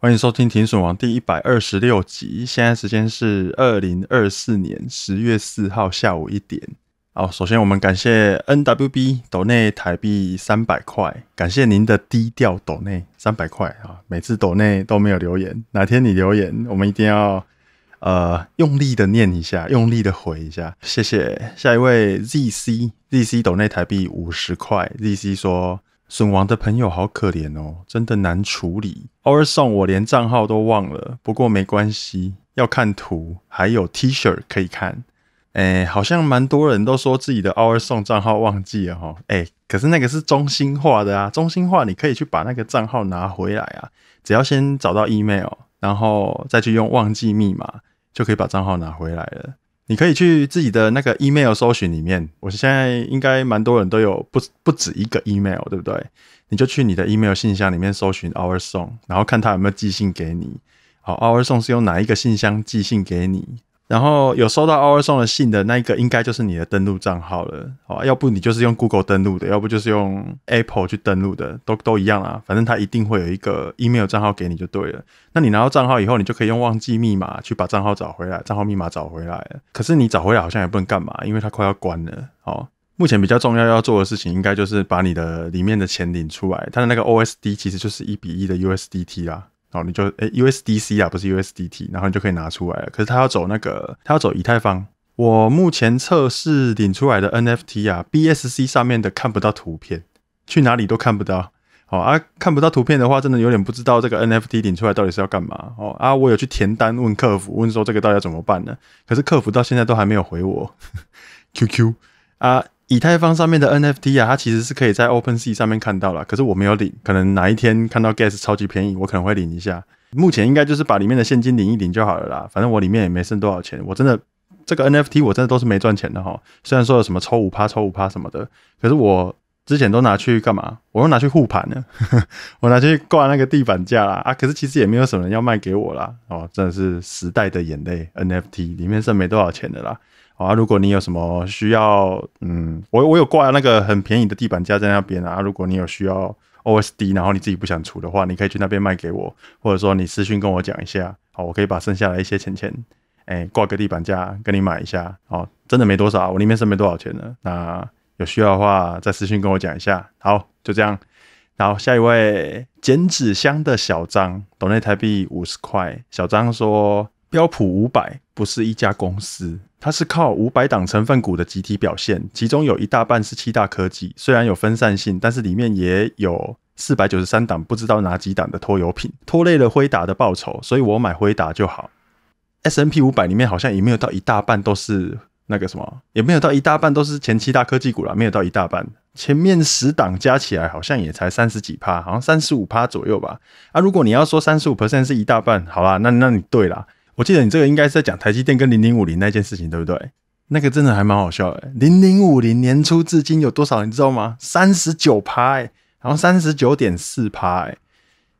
欢迎收听《停损王》第一百二十六集，现在时间是二零二四年十月四号下午一点。好，首先我们感谢 N W B 堡内台币三百块，感谢您的低调，斗内三百块啊，每次斗内都没有留言，哪天你留言，我们一定要呃用力的念一下，用力的回一下，谢谢。下一位 Z C Z C 堡内台币五十块，Z C 说。损王的朋友好可怜哦，真的难处理。o r 送我连账号都忘了，不过没关系，要看图，还有 T 恤可以看。哎，好像蛮多人都说自己的 o r n 送账号忘记了哈。哎，可是那个是中心化的啊，中心化你可以去把那个账号拿回来啊。只要先找到 email，然后再去用忘记密码，就可以把账号拿回来了。你可以去自己的那个 email 搜寻里面，我现在应该蛮多人都有不不止一个 email，对不对？你就去你的 email 信箱里面搜寻 our song，然后看他有没有寄信给你。好，our song 是用哪一个信箱寄信给你？然后有收到 Our 送的信的那一个，应该就是你的登录账号了，好，要不你就是用 Google 登录的，要不就是用 Apple 去登录的，都都一样啊，反正它一定会有一个 email 账号给你就对了。那你拿到账号以后，你就可以用忘记密码去把账号找回来，账号密码找回来。可是你找回来好像也不能干嘛，因为它快要关了，好，目前比较重要要做的事情，应该就是把你的里面的钱领出来，它的那个 OSD 其实就是一比一的 USDT 啦。哦，你就诶，USDC 啊，不是 USDT，然后你就可以拿出来。了。可是他要走那个，他要走以太坊。我目前测试领出来的 NFT 啊，BSC 上面的看不到图片，去哪里都看不到。好啊，看不到图片的话，真的有点不知道这个 NFT 领出来到底是要干嘛。哦啊，我有去填单问客服，问说这个到底要怎么办呢？可是客服到现在都还没有回我 QQ 啊。以太坊上面的 NFT 啊，它其实是可以在 OpenSea 上面看到了，可是我没有领，可能哪一天看到 Gas 超级便宜，我可能会领一下。目前应该就是把里面的现金领一领就好了啦，反正我里面也没剩多少钱。我真的这个 NFT 我真的都是没赚钱的哈，虽然说有什么抽五趴抽五趴什么的，可是我之前都拿去干嘛？我又拿去护盘了，我拿去挂那个地板价啦啊！可是其实也没有什么人要卖给我啦，哦，真的是时代的眼泪。NFT 里面剩没多少钱的啦。啊，如果你有什么需要，嗯，我我有挂那个很便宜的地板价在那边啊。如果你有需要 OSD，然后你自己不想出的话，你可以去那边卖给我，或者说你私信跟我讲一下，好，我可以把剩下的一些钱钱，哎，挂个地板价跟你买一下。哦，真的没多少，我里面剩没多少钱了。那有需要的话，再私信跟我讲一下。好，就这样。然后下一位剪纸箱的小张，懂内台币五十块。小张说。标普五百不是一家公司，它是靠五百档成分股的集体表现，其中有一大半是七大科技，虽然有分散性，但是里面也有四百九十三档不知道哪几档的拖油瓶，拖累了辉达的报酬，所以我买辉达就好。S N P 五百里面好像也没有到一大半都是那个什么，也没有到一大半都是前七大科技股了，没有到一大半，前面十档加起来好像也才三十几趴，好像三十五趴左右吧。啊，如果你要说三十五 percent 是一大半，好啦，那那你对啦。我记得你这个应该在讲台积电跟零零五零那件事情，对不对？那个真的还蛮好笑哎。零零五零年初至今有多少你知道吗？三十九趴哎，然后三十九点四趴哎。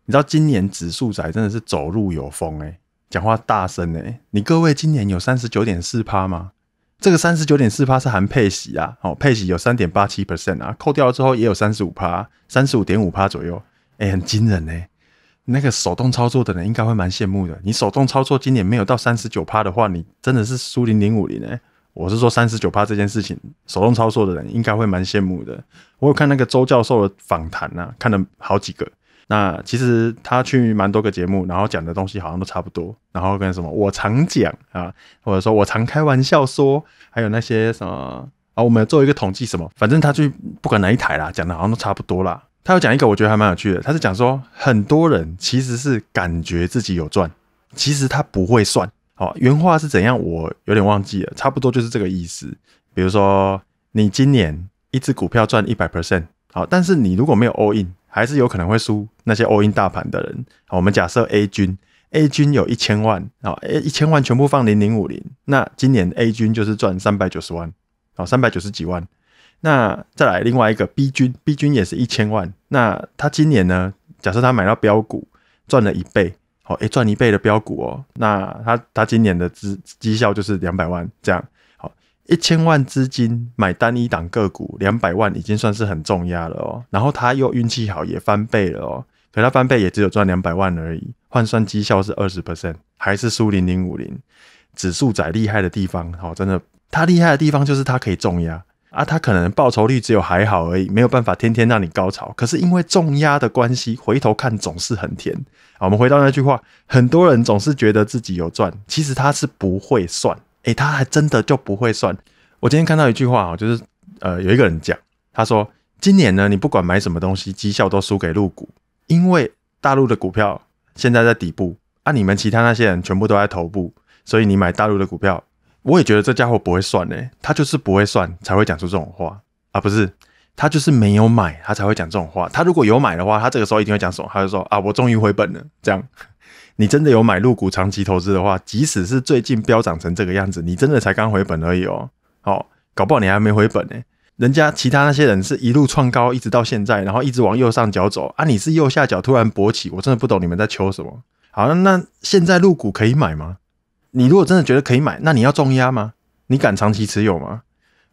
你知道今年指数仔真的是走路有风哎，讲话大声哎。你各位今年有三十九点四趴吗？这个三十九点四趴是含配息啊，哦，配息有三点八七 percent 啊，扣掉了之后也有三十五趴，三十五点五趴左右哎，很惊人呢。那个手动操作的人应该会蛮羡慕的。你手动操作今年没有到三十九趴的话，你真的是输零零五零诶。我是说三十九趴这件事情，手动操作的人应该会蛮羡慕的。我有看那个周教授的访谈呐，看了好几个。那其实他去蛮多个节目，然后讲的东西好像都差不多。然后跟什么我常讲啊，或者说我常开玩笑说，还有那些什么啊，我们做一个统计什么，反正他去不管哪一台啦，讲的好像都差不多啦。他要讲一个我觉得还蛮有趣的，他是讲说很多人其实是感觉自己有赚，其实他不会算。哦，原话是怎样我有点忘记了，差不多就是这个意思。比如说你今年一只股票赚一百 percent，好，但是你如果没有 all in，还是有可能会输那些 all in 大盘的人。好，我们假设 A 君，A 君有一千万，好，一千万全部放零零五零，那今年 A 君就是赚三百九十万，好，三百九十几万。那再来另外一个 B 君，B 君也是一千万。那他今年呢？假设他买到标股，赚了一倍，好，诶，赚一倍的标股哦。那他他今年的资绩效就是两百万这样。好，一千万资金买单一档个股，两百万已经算是很重压了哦。然后他又运气好，也翻倍了哦。可他翻倍也只有赚两百万而已，换算绩效是二十 percent，还是输零零五零。指数仔厉害的地方，好，真的，他厉害的地方就是他可以重压。啊，他可能报酬率只有还好而已，没有办法天天让你高潮。可是因为重压的关系，回头看总是很甜啊。我们回到那句话，很多人总是觉得自己有赚，其实他是不会算，诶，他还真的就不会算。我今天看到一句话啊，就是呃，有一个人讲，他说：“今年呢，你不管买什么东西，绩效都输给入股，因为大陆的股票现在在底部啊，你们其他那些人全部都在头部，所以你买大陆的股票。”我也觉得这家伙不会算诶，他就是不会算才会讲出这种话啊！不是，他就是没有买，他才会讲这种话。他如果有买的话，他这个时候一定会讲什么？他就说啊，我终于回本了。这样，你真的有买入股长期投资的话，即使是最近飙涨成这个样子，你真的才刚回本而已哦。好，搞不好你还没回本呢。人家其他那些人是一路创高一直到现在，然后一直往右上角走啊，你是右下角突然勃起，我真的不懂你们在求什么。好，那现在入股可以买吗？你如果真的觉得可以买，那你要重压吗？你敢长期持有吗？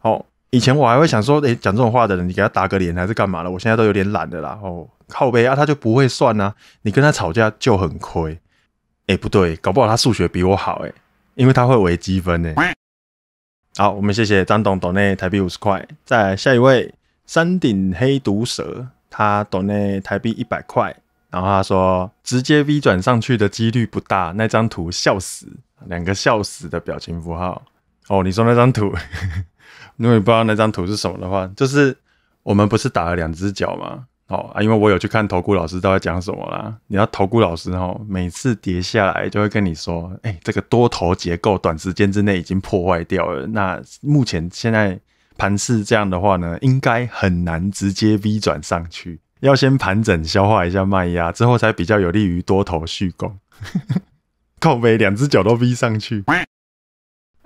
哦，以前我还会想说，诶，讲这种话的人，你给他打个脸还是干嘛了？我现在都有点懒的啦。哦，靠背啊，他就不会算啊，你跟他吵架就很亏。诶，不对，搞不好他数学比我好诶，因为他会微积分哎。好，我们谢谢张董董内台币五十块，在下一位山顶黑毒蛇，他董内台币一百块，然后他说直接 V 转上去的几率不大，那张图笑死。两个笑死的表情符号哦，你说那张图，如果你不知道那张图是什么的话，就是我们不是打了两只脚吗？哦啊，因为我有去看投顾老师到底讲什么啦。你要投顾老师哦，每次跌下来就会跟你说，哎，这个多头结构短时间之内已经破坏掉了。那目前现在盘势这样的话呢，应该很难直接 V 转上去，要先盘整消化一下卖压，之后才比较有利于多头续攻。靠背，两只脚都逼上去。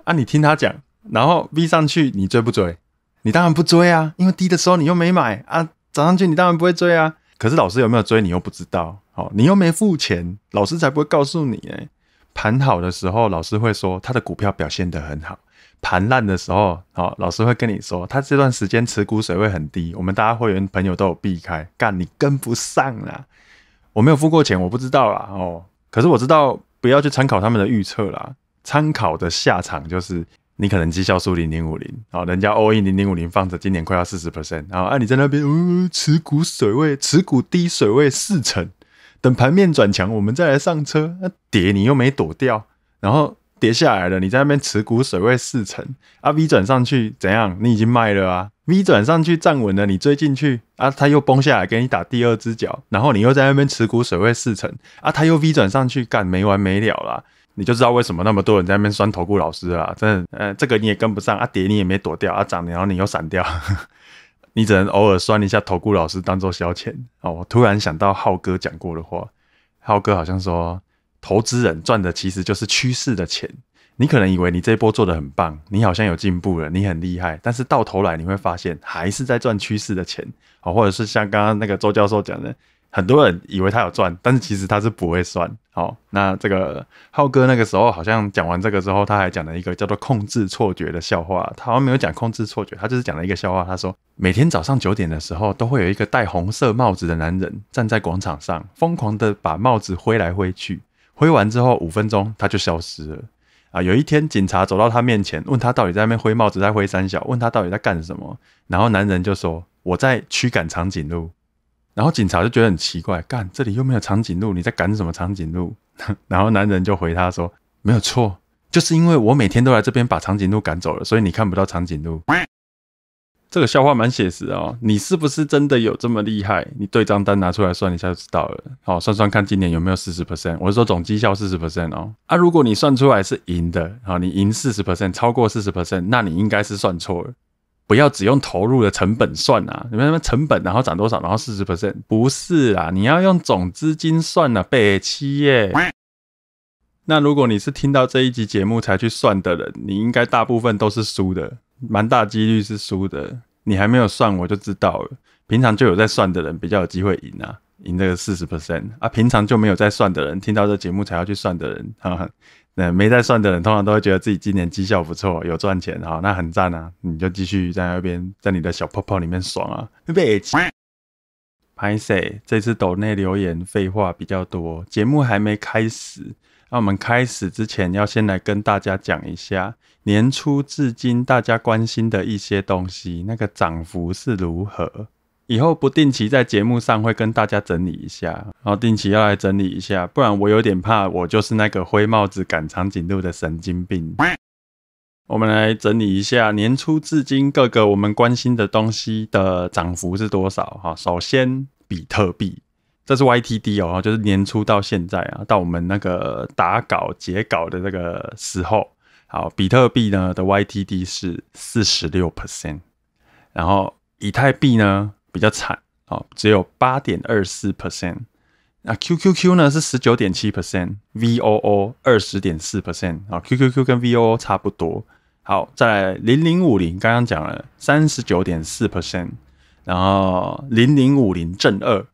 啊，你听他讲，然后逼上去，你追不追？你当然不追啊，因为低的时候你又没买啊，涨上去你当然不会追啊。可是老师有没有追你又不知道。好，你又没付钱，老师才不会告诉你哎。盘好的时候，老师会说他的股票表现得很好；盘烂的时候，好，老师会跟你说他这段时间持股水位很低。我们大家会员朋友都有避开，干你跟不上啦。我没有付过钱，我不知道啦。哦，可是我知道。不要去参考他们的预测啦，参考的下场就是你可能绩效输零零五零，后人家 O E 零零五零放着，今年快要四十 percent，啊，啊你在那边，呃，持股水位，持股低水位四成，等盘面转强，我们再来上车，那跌你又没躲掉，然后跌下来了，你在那边持股水位四成啊 V 转上去怎样，你已经卖了啊。V 转上去站稳了，你追进去啊，他又崩下来给你打第二只脚，然后你又在那边持股水位四成啊，他又 V 转上去干没完没了啦。你就知道为什么那么多人在那边酸投顾老师啦，真的，呃，这个你也跟不上啊，跌你也没躲掉啊，涨然后你又闪掉，你只能偶尔酸一下投顾老师当做消遣哦。我突然想到浩哥讲过的话，浩哥好像说，投资人赚的其实就是趋势的钱。你可能以为你这一波做的很棒，你好像有进步了，你很厉害。但是到头来你会发现，还是在赚趋势的钱，好，或者是像刚刚那个周教授讲的，很多人以为他有赚，但是其实他是不会算。好，那这个浩哥那个时候好像讲完这个之后，他还讲了一个叫做控制错觉的笑话。他好像没有讲控制错觉，他就是讲了一个笑话。他说，每天早上九点的时候，都会有一个戴红色帽子的男人站在广场上，疯狂的把帽子挥来挥去，挥完之后五分钟他就消失了。啊！有一天，警察走到他面前，问他到底在那边挥帽子、在挥三小，问他到底在干什么。然后男人就说：“我在驱赶长颈鹿。”然后警察就觉得很奇怪，干这里又没有长颈鹿，你在赶什么长颈鹿？然后男人就回他说：“没有错，就是因为我每天都来这边把长颈鹿赶走了，所以你看不到长颈鹿。”这个笑话蛮写实哦，你是不是真的有这么厉害？你对账单拿出来算，一下就知道了。好，算算看今年有没有四十 percent。我是说总绩效四十 percent 哦。啊，如果你算出来是赢的，好，你赢四十 percent，超过四十 percent，那你应该是算错了。不要只用投入的成本算啊，你们什么成本然后涨多少，然后四十 percent 不是啊？你要用总资金算的，被七耶。那如果你是听到这一集节目才去算的人，你应该大部分都是输的，蛮大几率是输的。你还没有算，我就知道了。平常就有在算的人比较有机会赢啊，赢这个四十 percent 啊。平常就没有在算的人，听到这节目才要去算的人哈。那没在算的人通常都会觉得自己今年绩效不错，有赚钱哈，那很赞啊，你就继续在那边在你的小泡泡里面爽啊。拜拜，Paisa，这次抖内留言废话比较多，节目还没开始。那我们开始之前，要先来跟大家讲一下年初至今大家关心的一些东西，那个涨幅是如何。以后不定期在节目上会跟大家整理一下，然后定期要来整理一下，不然我有点怕，我就是那个灰帽子赶长颈鹿的神经病。我们来整理一下年初至今各个我们关心的东西的涨幅是多少哈。首先，比特币。这是 YTD 哦，就是年初到现在啊，到我们那个打稿结稿的这个时候，好，比特币呢的 YTD 是四十六 percent，然后以太币呢比较惨哦，只有八点二四 percent，那 QQQ 呢是十九点七 percent，VOO 二十点四 percent 啊，QQQ 跟 VOO 差不多。好，在零零五零刚刚讲了三十九点四 percent，然后零零五零正二。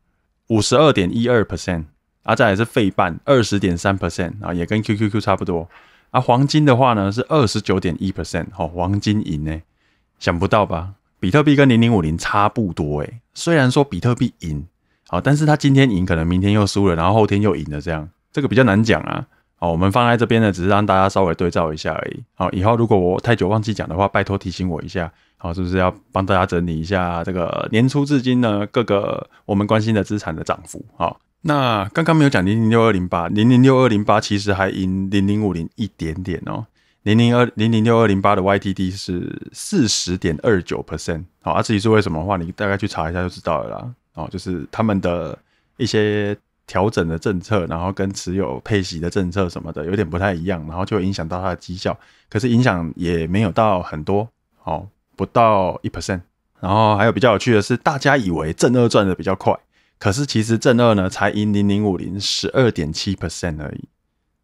五十二点一二 percent，啊，再来是费半二十点三 percent 啊，也跟 QQQ 差不多。啊，黄金的话呢是二十九点一 percent，好，黄金赢呢，想不到吧？比特币跟零零五零差不多诶，虽然说比特币赢，好，但是他今天赢，可能明天又输了，然后后天又赢了，这样这个比较难讲啊。哦，我们放在这边呢，只是让大家稍微对照一下而已。好，以后如果我太久忘记讲的话，拜托提醒我一下。好，不是要帮大家整理一下这个年初至今呢各个我们关心的资产的涨幅。好，那刚刚没有讲零零六二零八，零零六二零八其实还赢零零五零一点点哦。零零二零零六二零八的 YTD 是四十点二九 percent。好，啊，至于是为什么的话，你大概去查一下就知道了。啦。哦，就是他们的一些。调整的政策，然后跟持有配息的政策什么的有点不太一样，然后就影响到它的绩效，可是影响也没有到很多哦，不到一 percent。然后还有比较有趣的是，大家以为正二赚的比较快，可是其实正二呢才赢零零五零十二点七 percent 而已。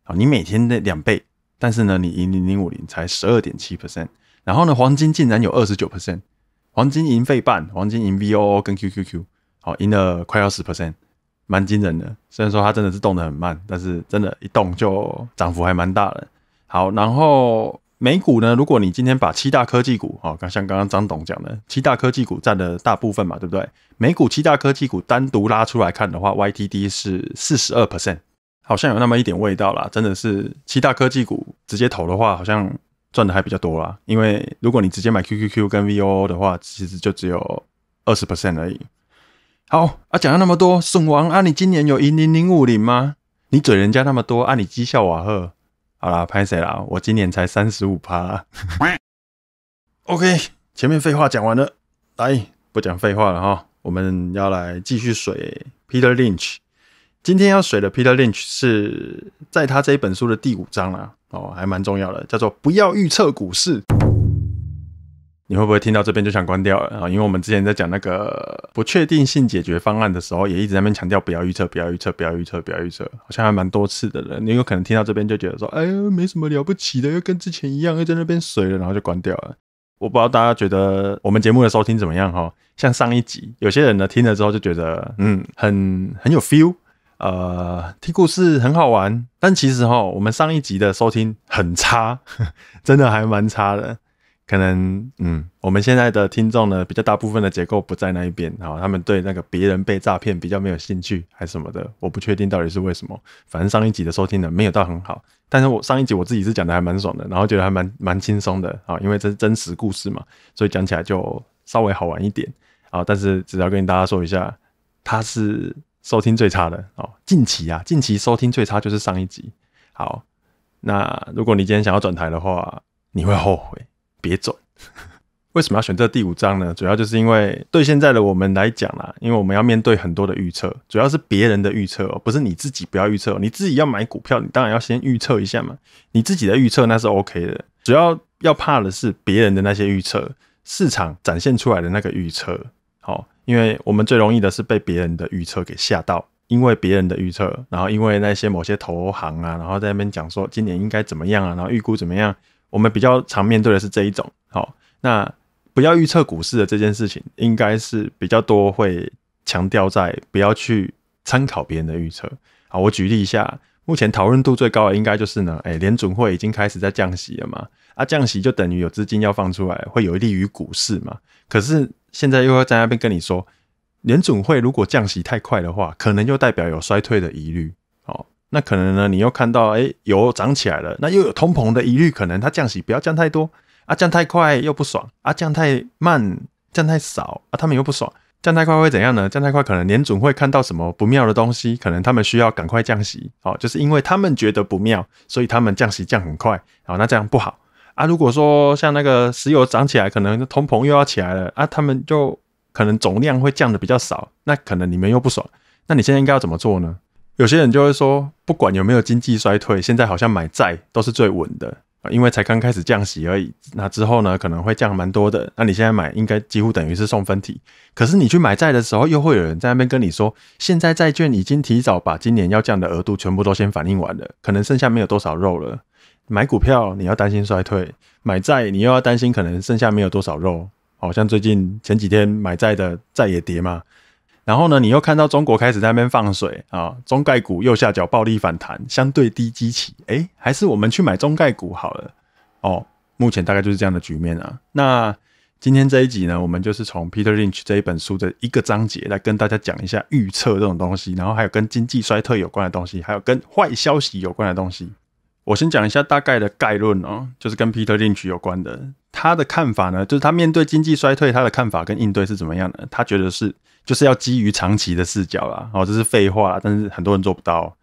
哦，你每天的两倍，但是呢你赢零零五零才十二点七 percent，然后呢黄金竟然有二十九 percent，黄金赢费半，黄金赢 V O O 跟 Q Q Q 好赢了快要十 percent。蛮惊人的，虽然说它真的是动得很慢，但是真的一动就涨幅还蛮大的。好，然后美股呢？如果你今天把七大科技股哦，像刚刚张董讲的，七大科技股占的大部分嘛，对不对？美股七大科技股单独拉出来看的话，YTD 是四十二 percent，好像有那么一点味道啦。真的是七大科技股直接投的话，好像赚的还比较多啦。因为如果你直接买 QQQ 跟 VOO 的话，其实就只有二十 percent 而已。好啊，讲了那么多，孙王啊，你今年有一零零五零吗？你嘴人家那么多，啊，你绩效瓦赫。好啦，拍谁啦？我今年才三十五趴。OK，前面废话讲完了，来不讲废话了哈，我们要来继续水 Peter Lynch。今天要水的 Peter Lynch 是在他这一本书的第五章啦，哦，还蛮重要的，叫做不要预测股市。你会不会听到这边就想关掉啊？因为我们之前在讲那个不确定性解决方案的时候，也一直在那边强调不要预测，不要预测，不要预测，不要预测，好像还蛮多次的了。你有可能听到这边就觉得说，哎呀，没什么了不起的，又跟之前一样，又在那边水了，然后就关掉了。我不知道大家觉得我们节目的收听怎么样哈？像上一集，有些人呢听了之后就觉得，嗯，很很有 feel，呃，听故事很好玩。但其实哈，我们上一集的收听很差，真的还蛮差的。可能嗯，我们现在的听众呢，比较大部分的结构不在那一边，啊，他们对那个别人被诈骗比较没有兴趣，还是什么的，我不确定到底是为什么。反正上一集的收听呢没有到很好，但是我上一集我自己是讲的还蛮爽的，然后觉得还蛮蛮轻松的啊，因为这是真实故事嘛，所以讲起来就稍微好玩一点啊。但是只要跟大家说一下，他是收听最差的哦，近期啊，近期收听最差就是上一集。好，那如果你今天想要转台的话，你会后悔。别走，为什么要选这第五章呢？主要就是因为对现在的我们来讲啊，因为我们要面对很多的预测，主要是别人的预测哦，不是你自己不要预测，你自己要买股票，你当然要先预测一下嘛。你自己的预测那是 OK 的，主要要怕的是别人的那些预测，市场展现出来的那个预测。好，因为我们最容易的是被别人的预测给吓到，因为别人的预测，然后因为那些某些投行啊，然后在那边讲说今年应该怎么样啊，然后预估怎么样。我们比较常面对的是这一种，好，那不要预测股市的这件事情，应该是比较多会强调在不要去参考别人的预测。好，我举例一下，目前讨论度最高的应该就是呢，哎，联准会已经开始在降息了嘛，啊，降息就等于有资金要放出来，会有利于股市嘛，可是现在又要在那边跟你说，联准会如果降息太快的话，可能就代表有衰退的疑虑。那可能呢？你又看到，哎，油涨起来了，那又有通膨的疑虑，可能它降息不要降太多啊，降太快又不爽啊，降太慢降太少啊，他们又不爽。降太快会怎样呢？降太快可能年总会看到什么不妙的东西，可能他们需要赶快降息，哦，就是因为他们觉得不妙，所以他们降息降很快，好，那这样不好啊。如果说像那个石油涨起来，可能通膨又要起来了啊，他们就可能总量会降的比较少，那可能你们又不爽，那你现在应该要怎么做呢？有些人就会说，不管有没有经济衰退，现在好像买债都是最稳的啊，因为才刚开始降息而已。那之后呢，可能会降蛮多的。那你现在买，应该几乎等于是送分题。可是你去买债的时候，又会有人在那边跟你说，现在债券已经提早把今年要降的额度全部都先反映完了，可能剩下没有多少肉了。买股票你要担心衰退，买债你又要担心可能剩下没有多少肉。好像最近前几天买债的债也跌嘛。然后呢，你又看到中国开始在那边放水啊，中概股右下角暴力反弹，相对低基期，哎，还是我们去买中概股好了。哦，目前大概就是这样的局面啊。那今天这一集呢，我们就是从 Peter Lynch 这一本书的一个章节来跟大家讲一下预测这种东西，然后还有跟经济衰退有关的东西，还有跟坏消息有关的东西。我先讲一下大概的概论哦，就是跟 Peter Lynch 有关的，他的看法呢，就是他面对经济衰退，他的看法跟应对是怎么样的？他觉得是。就是要基于长期的视角啦，哦，这是废话，但是很多人做不到。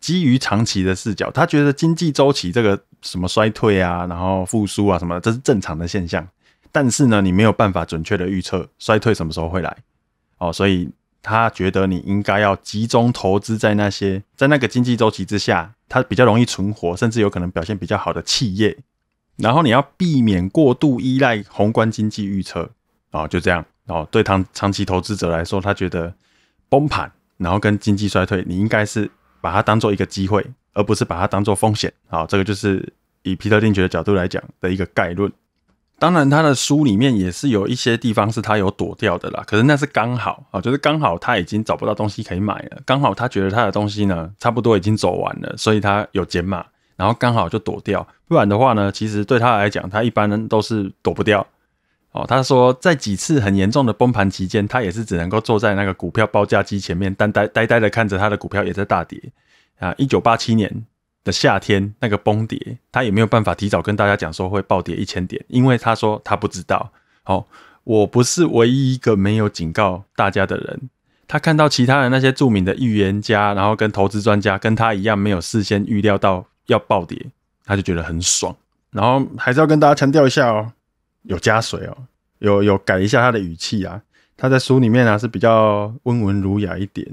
基于长期的视角，他觉得经济周期这个什么衰退啊，然后复苏啊什么，这是正常的现象。但是呢，你没有办法准确的预测衰退什么时候会来，哦，所以他觉得你应该要集中投资在那些在那个经济周期之下，它比较容易存活，甚至有可能表现比较好的企业。然后你要避免过度依赖宏观经济预测，哦，就这样。哦，对长长期投资者来说，他觉得崩盘，然后跟经济衰退，你应该是把它当做一个机会，而不是把它当做风险。好，这个就是以皮特·定觉的角度来讲的一个概论。当然，他的书里面也是有一些地方是他有躲掉的啦。可是那是刚好啊，就是刚好他已经找不到东西可以买了，刚好他觉得他的东西呢差不多已经走完了，所以他有减码，然后刚好就躲掉。不然的话呢，其实对他来讲，他一般都是躲不掉。哦，他说在几次很严重的崩盘期间，他也是只能够坐在那个股票报价机前面，呆呆呆呆的看着他的股票也在大跌啊。一九八七年的夏天那个崩跌，他也没有办法提早跟大家讲说会暴跌一千点，因为他说他不知道。哦，我不是唯一一个没有警告大家的人。他看到其他的那些著名的预言家，然后跟投资专家跟他一样没有事先预料到要暴跌，他就觉得很爽。然后还是要跟大家强调一下哦。有加水哦，有有改一下他的语气啊。他在书里面啊是比较温文儒雅一点，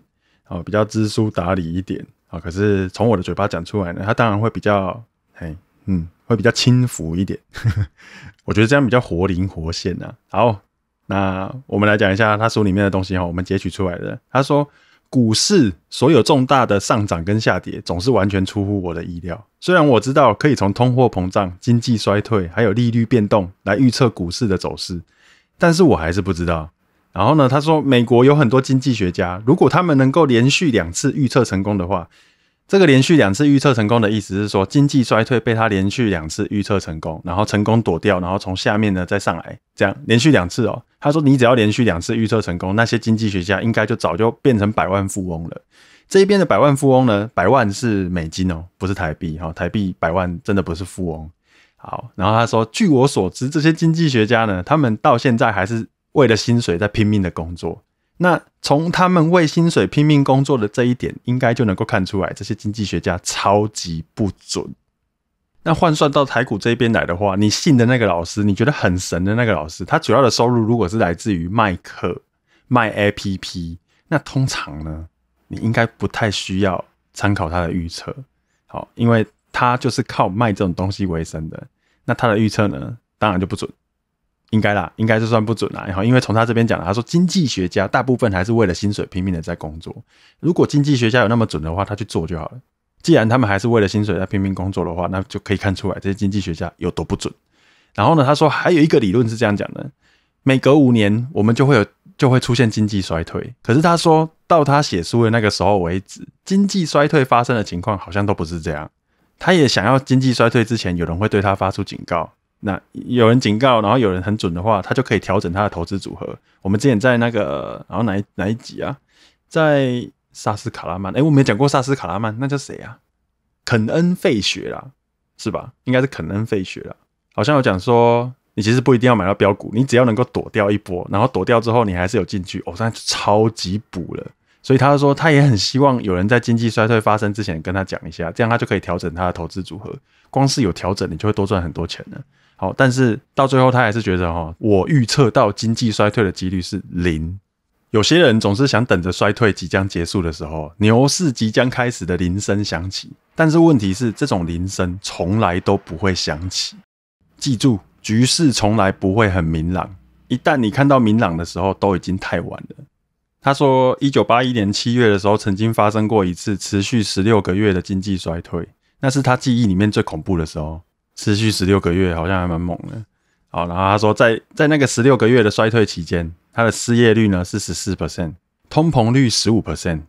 哦，比较知书达理一点啊。可是从我的嘴巴讲出来呢，他当然会比较，嘿，嗯，会比较轻浮一点。我觉得这样比较活灵活现呐。好，那我们来讲一下他书里面的东西哈，我们截取出来的。他说。股市所有重大的上涨跟下跌总是完全出乎我的意料。虽然我知道可以从通货膨胀、经济衰退还有利率变动来预测股市的走势，但是我还是不知道。然后呢，他说美国有很多经济学家，如果他们能够连续两次预测成功的话。这个连续两次预测成功的意思是说，经济衰退被他连续两次预测成功，然后成功躲掉，然后从下面呢再上来，这样连续两次哦。他说，你只要连续两次预测成功，那些经济学家应该就早就变成百万富翁了。这一边的百万富翁呢，百万是美金哦，不是台币哈，台币百万真的不是富翁。好，然后他说，据我所知，这些经济学家呢，他们到现在还是为了薪水在拼命的工作。那从他们为薪水拼命工作的这一点，应该就能够看出来，这些经济学家超级不准。那换算到台股这边来的话，你信的那个老师，你觉得很神的那个老师，他主要的收入如果是来自于卖课、卖 APP，那通常呢，你应该不太需要参考他的预测，好，因为他就是靠卖这种东西为生的。那他的预测呢，当然就不准。应该啦，应该是算不准啦。然后，因为从他这边讲他说经济学家大部分还是为了薪水拼命的在工作。如果经济学家有那么准的话，他去做就好了。既然他们还是为了薪水在拼命工作的话，那就可以看出来这些经济学家有多不准。然后呢，他说还有一个理论是这样讲的：每隔五年我们就会有就会出现经济衰退。可是他说到他写书的那个时候为止，经济衰退发生的情况好像都不是这样。他也想要经济衰退之前有人会对他发出警告。那有人警告，然后有人很准的话，他就可以调整他的投资组合。我们之前在那个，然后哪哪一集啊？在萨斯卡拉曼，哎，我没讲过萨斯卡拉曼，那叫谁啊？肯恩费雪啦，是吧？应该是肯恩费雪啦。好像有讲说，你其实不一定要买到标股，你只要能够躲掉一波，然后躲掉之后，你还是有进去。哦，那超级补了。所以他说，他也很希望有人在经济衰退发生之前跟他讲一下，这样他就可以调整他的投资组合。光是有调整，你就会多赚很多钱了。好，但是到最后，他还是觉得哈，我预测到经济衰退的几率是零。有些人总是想等着衰退即将结束的时候，牛市即将开始的铃声响起。但是问题是，这种铃声从来都不会响起。记住，局势从来不会很明朗。一旦你看到明朗的时候，都已经太晚了。他说，一九八一年七月的时候，曾经发生过一次持续十六个月的经济衰退，那是他记忆里面最恐怖的时候。持续十六个月，好像还蛮猛的。好，然后他说，在在那个十六个月的衰退期间，他的失业率呢是十四 percent，通膨率十五 percent。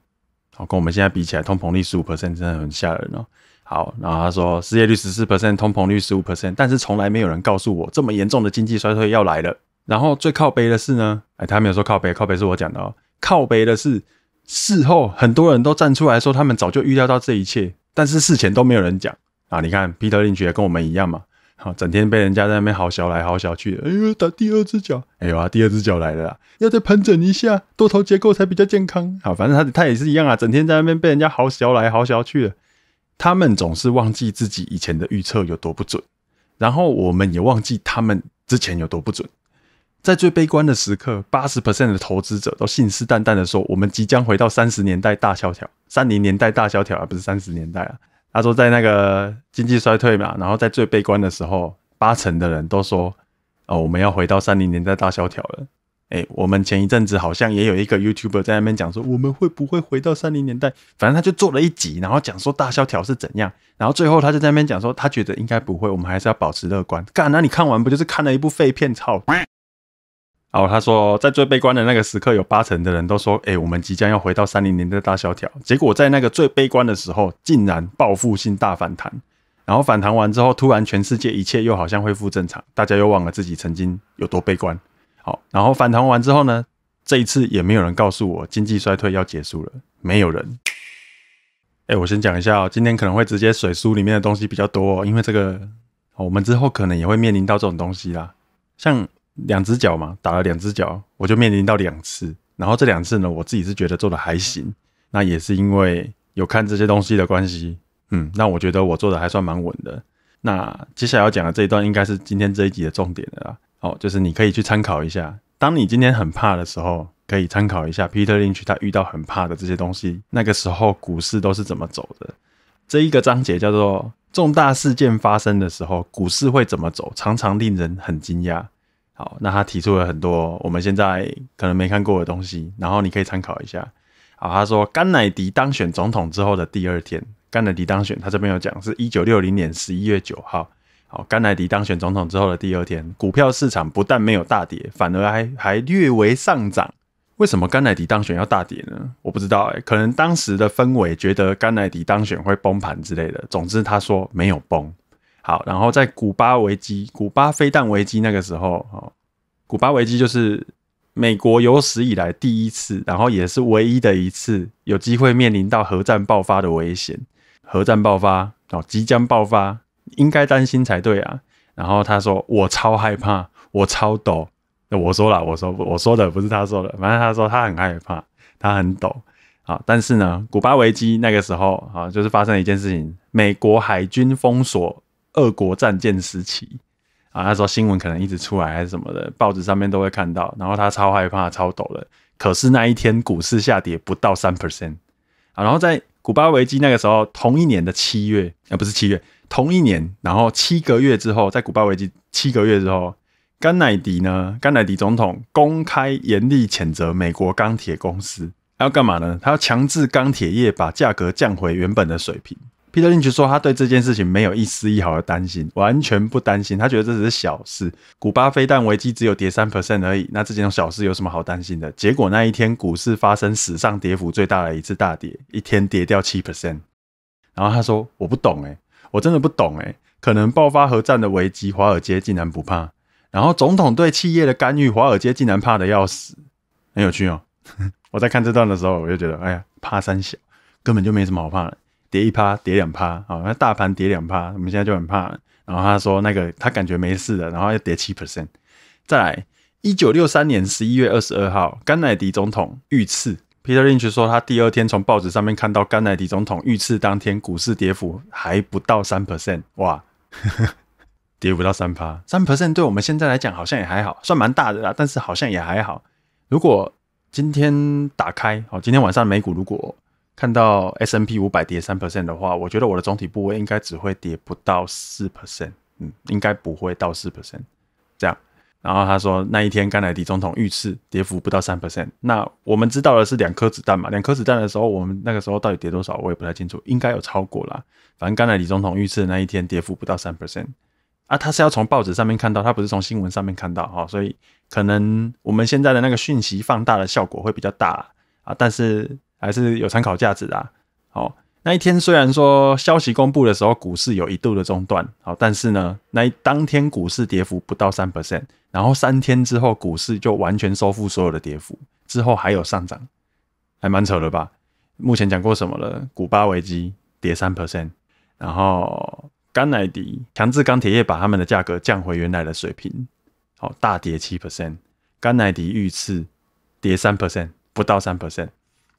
好，跟我们现在比起来，通膨率十五 percent 真的很吓人哦。好，然后他说，失业率十四 percent，通膨率十五 percent，但是从来没有人告诉我这么严重的经济衰退要来了。然后最靠背的是呢，哎，他没有说靠背，靠背是我讲的哦。靠北的是事后很多人都站出来说，他们早就预料到这一切，但是事前都没有人讲啊！你看，l i 林觉也跟我们一样嘛，好，整天被人家在那边好小来好小去，哎呦，打第二只脚，哎呦啊，第二只脚来了，要再盘整一下，多头结构才比较健康。好，反正他他也是一样啊，整天在那边被人家好小来好小去的，他们总是忘记自己以前的预测有多不准，然后我们也忘记他们之前有多不准。在最悲观的时刻，八十 percent 的投资者都信誓旦旦的说：“我们即将回到三十年代大萧条，三零年代大萧条，而不是三十年代啊。”他说：“在那个经济衰退嘛，然后在最悲观的时候，八成的人都说：‘哦，我们要回到三零年代大萧条了。’哎，我们前一阵子好像也有一个 YouTuber 在那边讲说，我们会不会回到三零年代？反正他就做了一集，然后讲说大萧条是怎样，然后最后他就在那边讲说，他觉得应该不会，我们还是要保持乐观。干，那你看完不就是看了一部废片？操！”然后他说，在最悲观的那个时刻，有八成的人都说：“哎，我们即将要回到三零年的大萧条。”结果在那个最悲观的时候，竟然报复性大反弹。然后反弹完之后，突然全世界一切又好像恢复正常，大家又忘了自己曾经有多悲观。好，然后反弹完之后呢，这一次也没有人告诉我经济衰退要结束了，没有人。哎，我先讲一下哦，今天可能会直接水书里面的东西比较多，哦，因为这个，我们之后可能也会面临到这种东西啦，像。两只脚嘛，打了两只脚，我就面临到两次。然后这两次呢，我自己是觉得做的还行。那也是因为有看这些东西的关系，嗯，那我觉得我做的还算蛮稳的。那接下来要讲的这一段，应该是今天这一集的重点的啦。哦，就是你可以去参考一下，当你今天很怕的时候，可以参考一下 Peter Lynch 他遇到很怕的这些东西，那个时候股市都是怎么走的。这一个章节叫做重大事件发生的时候，股市会怎么走，常常令人很惊讶。好，那他提出了很多我们现在可能没看过的东西，然后你可以参考一下。好，他说甘乃迪当选总统之后的第二天，甘乃迪当选，他这边有讲是1960年11月9号。好，甘乃迪当选总统之后的第二天，股票市场不但没有大跌，反而还还略微上涨。为什么甘乃迪当选要大跌呢？我不知道哎，可能当时的氛围觉得甘乃迪当选会崩盘之类的。总之，他说没有崩。好，然后在古巴危机、古巴飞弹危机那个时候，哦，古巴危机就是美国有史以来第一次，然后也是唯一的一次有机会面临到核战爆发的危险。核战爆发，哦，即将爆发，应该担心才对啊。然后他说：“我超害怕，我超抖。”我说了，我说，我说的不是他说的，反正他说他很害怕，他很抖。好，但是呢，古巴危机那个时候，啊，就是发生了一件事情，美国海军封锁。俄国战舰时期啊，那时候新闻可能一直出来还是什么的，报纸上面都会看到。然后他超害怕、超抖的。可是那一天股市下跌不到三 percent 啊。然后在古巴危机那个时候，同一年的七月啊，不是七月，同一年，然后七个月之后，在古巴危机七个月之后，甘乃迪呢，甘乃迪总统公开严厉谴责美国钢铁公司，要干嘛呢？他要强制钢铁业把价格降回原本的水平。Peter Lynch 说，他对这件事情没有一丝一毫的担心，完全不担心。他觉得这只是小事。古巴非但危机只有跌三 percent 而已，那这种小事有什么好担心的？结果那一天股市发生史上跌幅最大的一次大跌，一天跌掉七 percent。然后他说：“我不懂，哎，我真的不懂，哎，可能爆发核战的危机，华尔街竟然不怕。然后总统对企业的干预，华尔街竟然怕的要死。很有趣哦。我在看这段的时候，我就觉得，哎呀，怕三小，根本就没什么好怕的。”跌一趴，跌两趴，啊，那大盘跌两趴，我们现在就很怕。然后他说那个他感觉没事的，然后又跌七 percent。再来，一九六三年十一月二十二号，甘乃迪总统遇刺。Peter Lynch 说，他第二天从报纸上面看到甘乃迪总统遇刺当天股市跌幅还不到三 percent，哇，跌不到三趴，三 percent 对我们现在来讲好像也还好，算蛮大的啦，但是好像也还好。如果今天打开，好，今天晚上美股如果。看到 S M P 五百跌三 percent 的话，我觉得我的总体部位应该只会跌不到四 percent，嗯，应该不会到四 percent 这样。然后他说那一天甘乃迪总统遇刺，跌幅不到三 percent。那我们知道的是两颗子弹嘛，两颗子弹的时候，我们那个时候到底跌多少，我也不太清楚，应该有超过啦。反正甘乃迪总统遇刺的那一天，跌幅不到三 percent 啊，他是要从报纸上面看到，他不是从新闻上面看到哈，所以可能我们现在的那个讯息放大的效果会比较大啊，但是。还是有参考价值的。好，那一天虽然说消息公布的时候股市有一度的中断，好，但是呢，那当天股市跌幅不到三 percent，然后三天之后股市就完全收复所有的跌幅，之后还有上涨，还蛮扯的吧？目前讲过什么了？古巴危机跌三 percent，然后甘乃迪强制钢铁业把他们的价格降回原来的水平，好，大跌七 percent，甘乃迪遇刺跌三 percent，不到三 percent。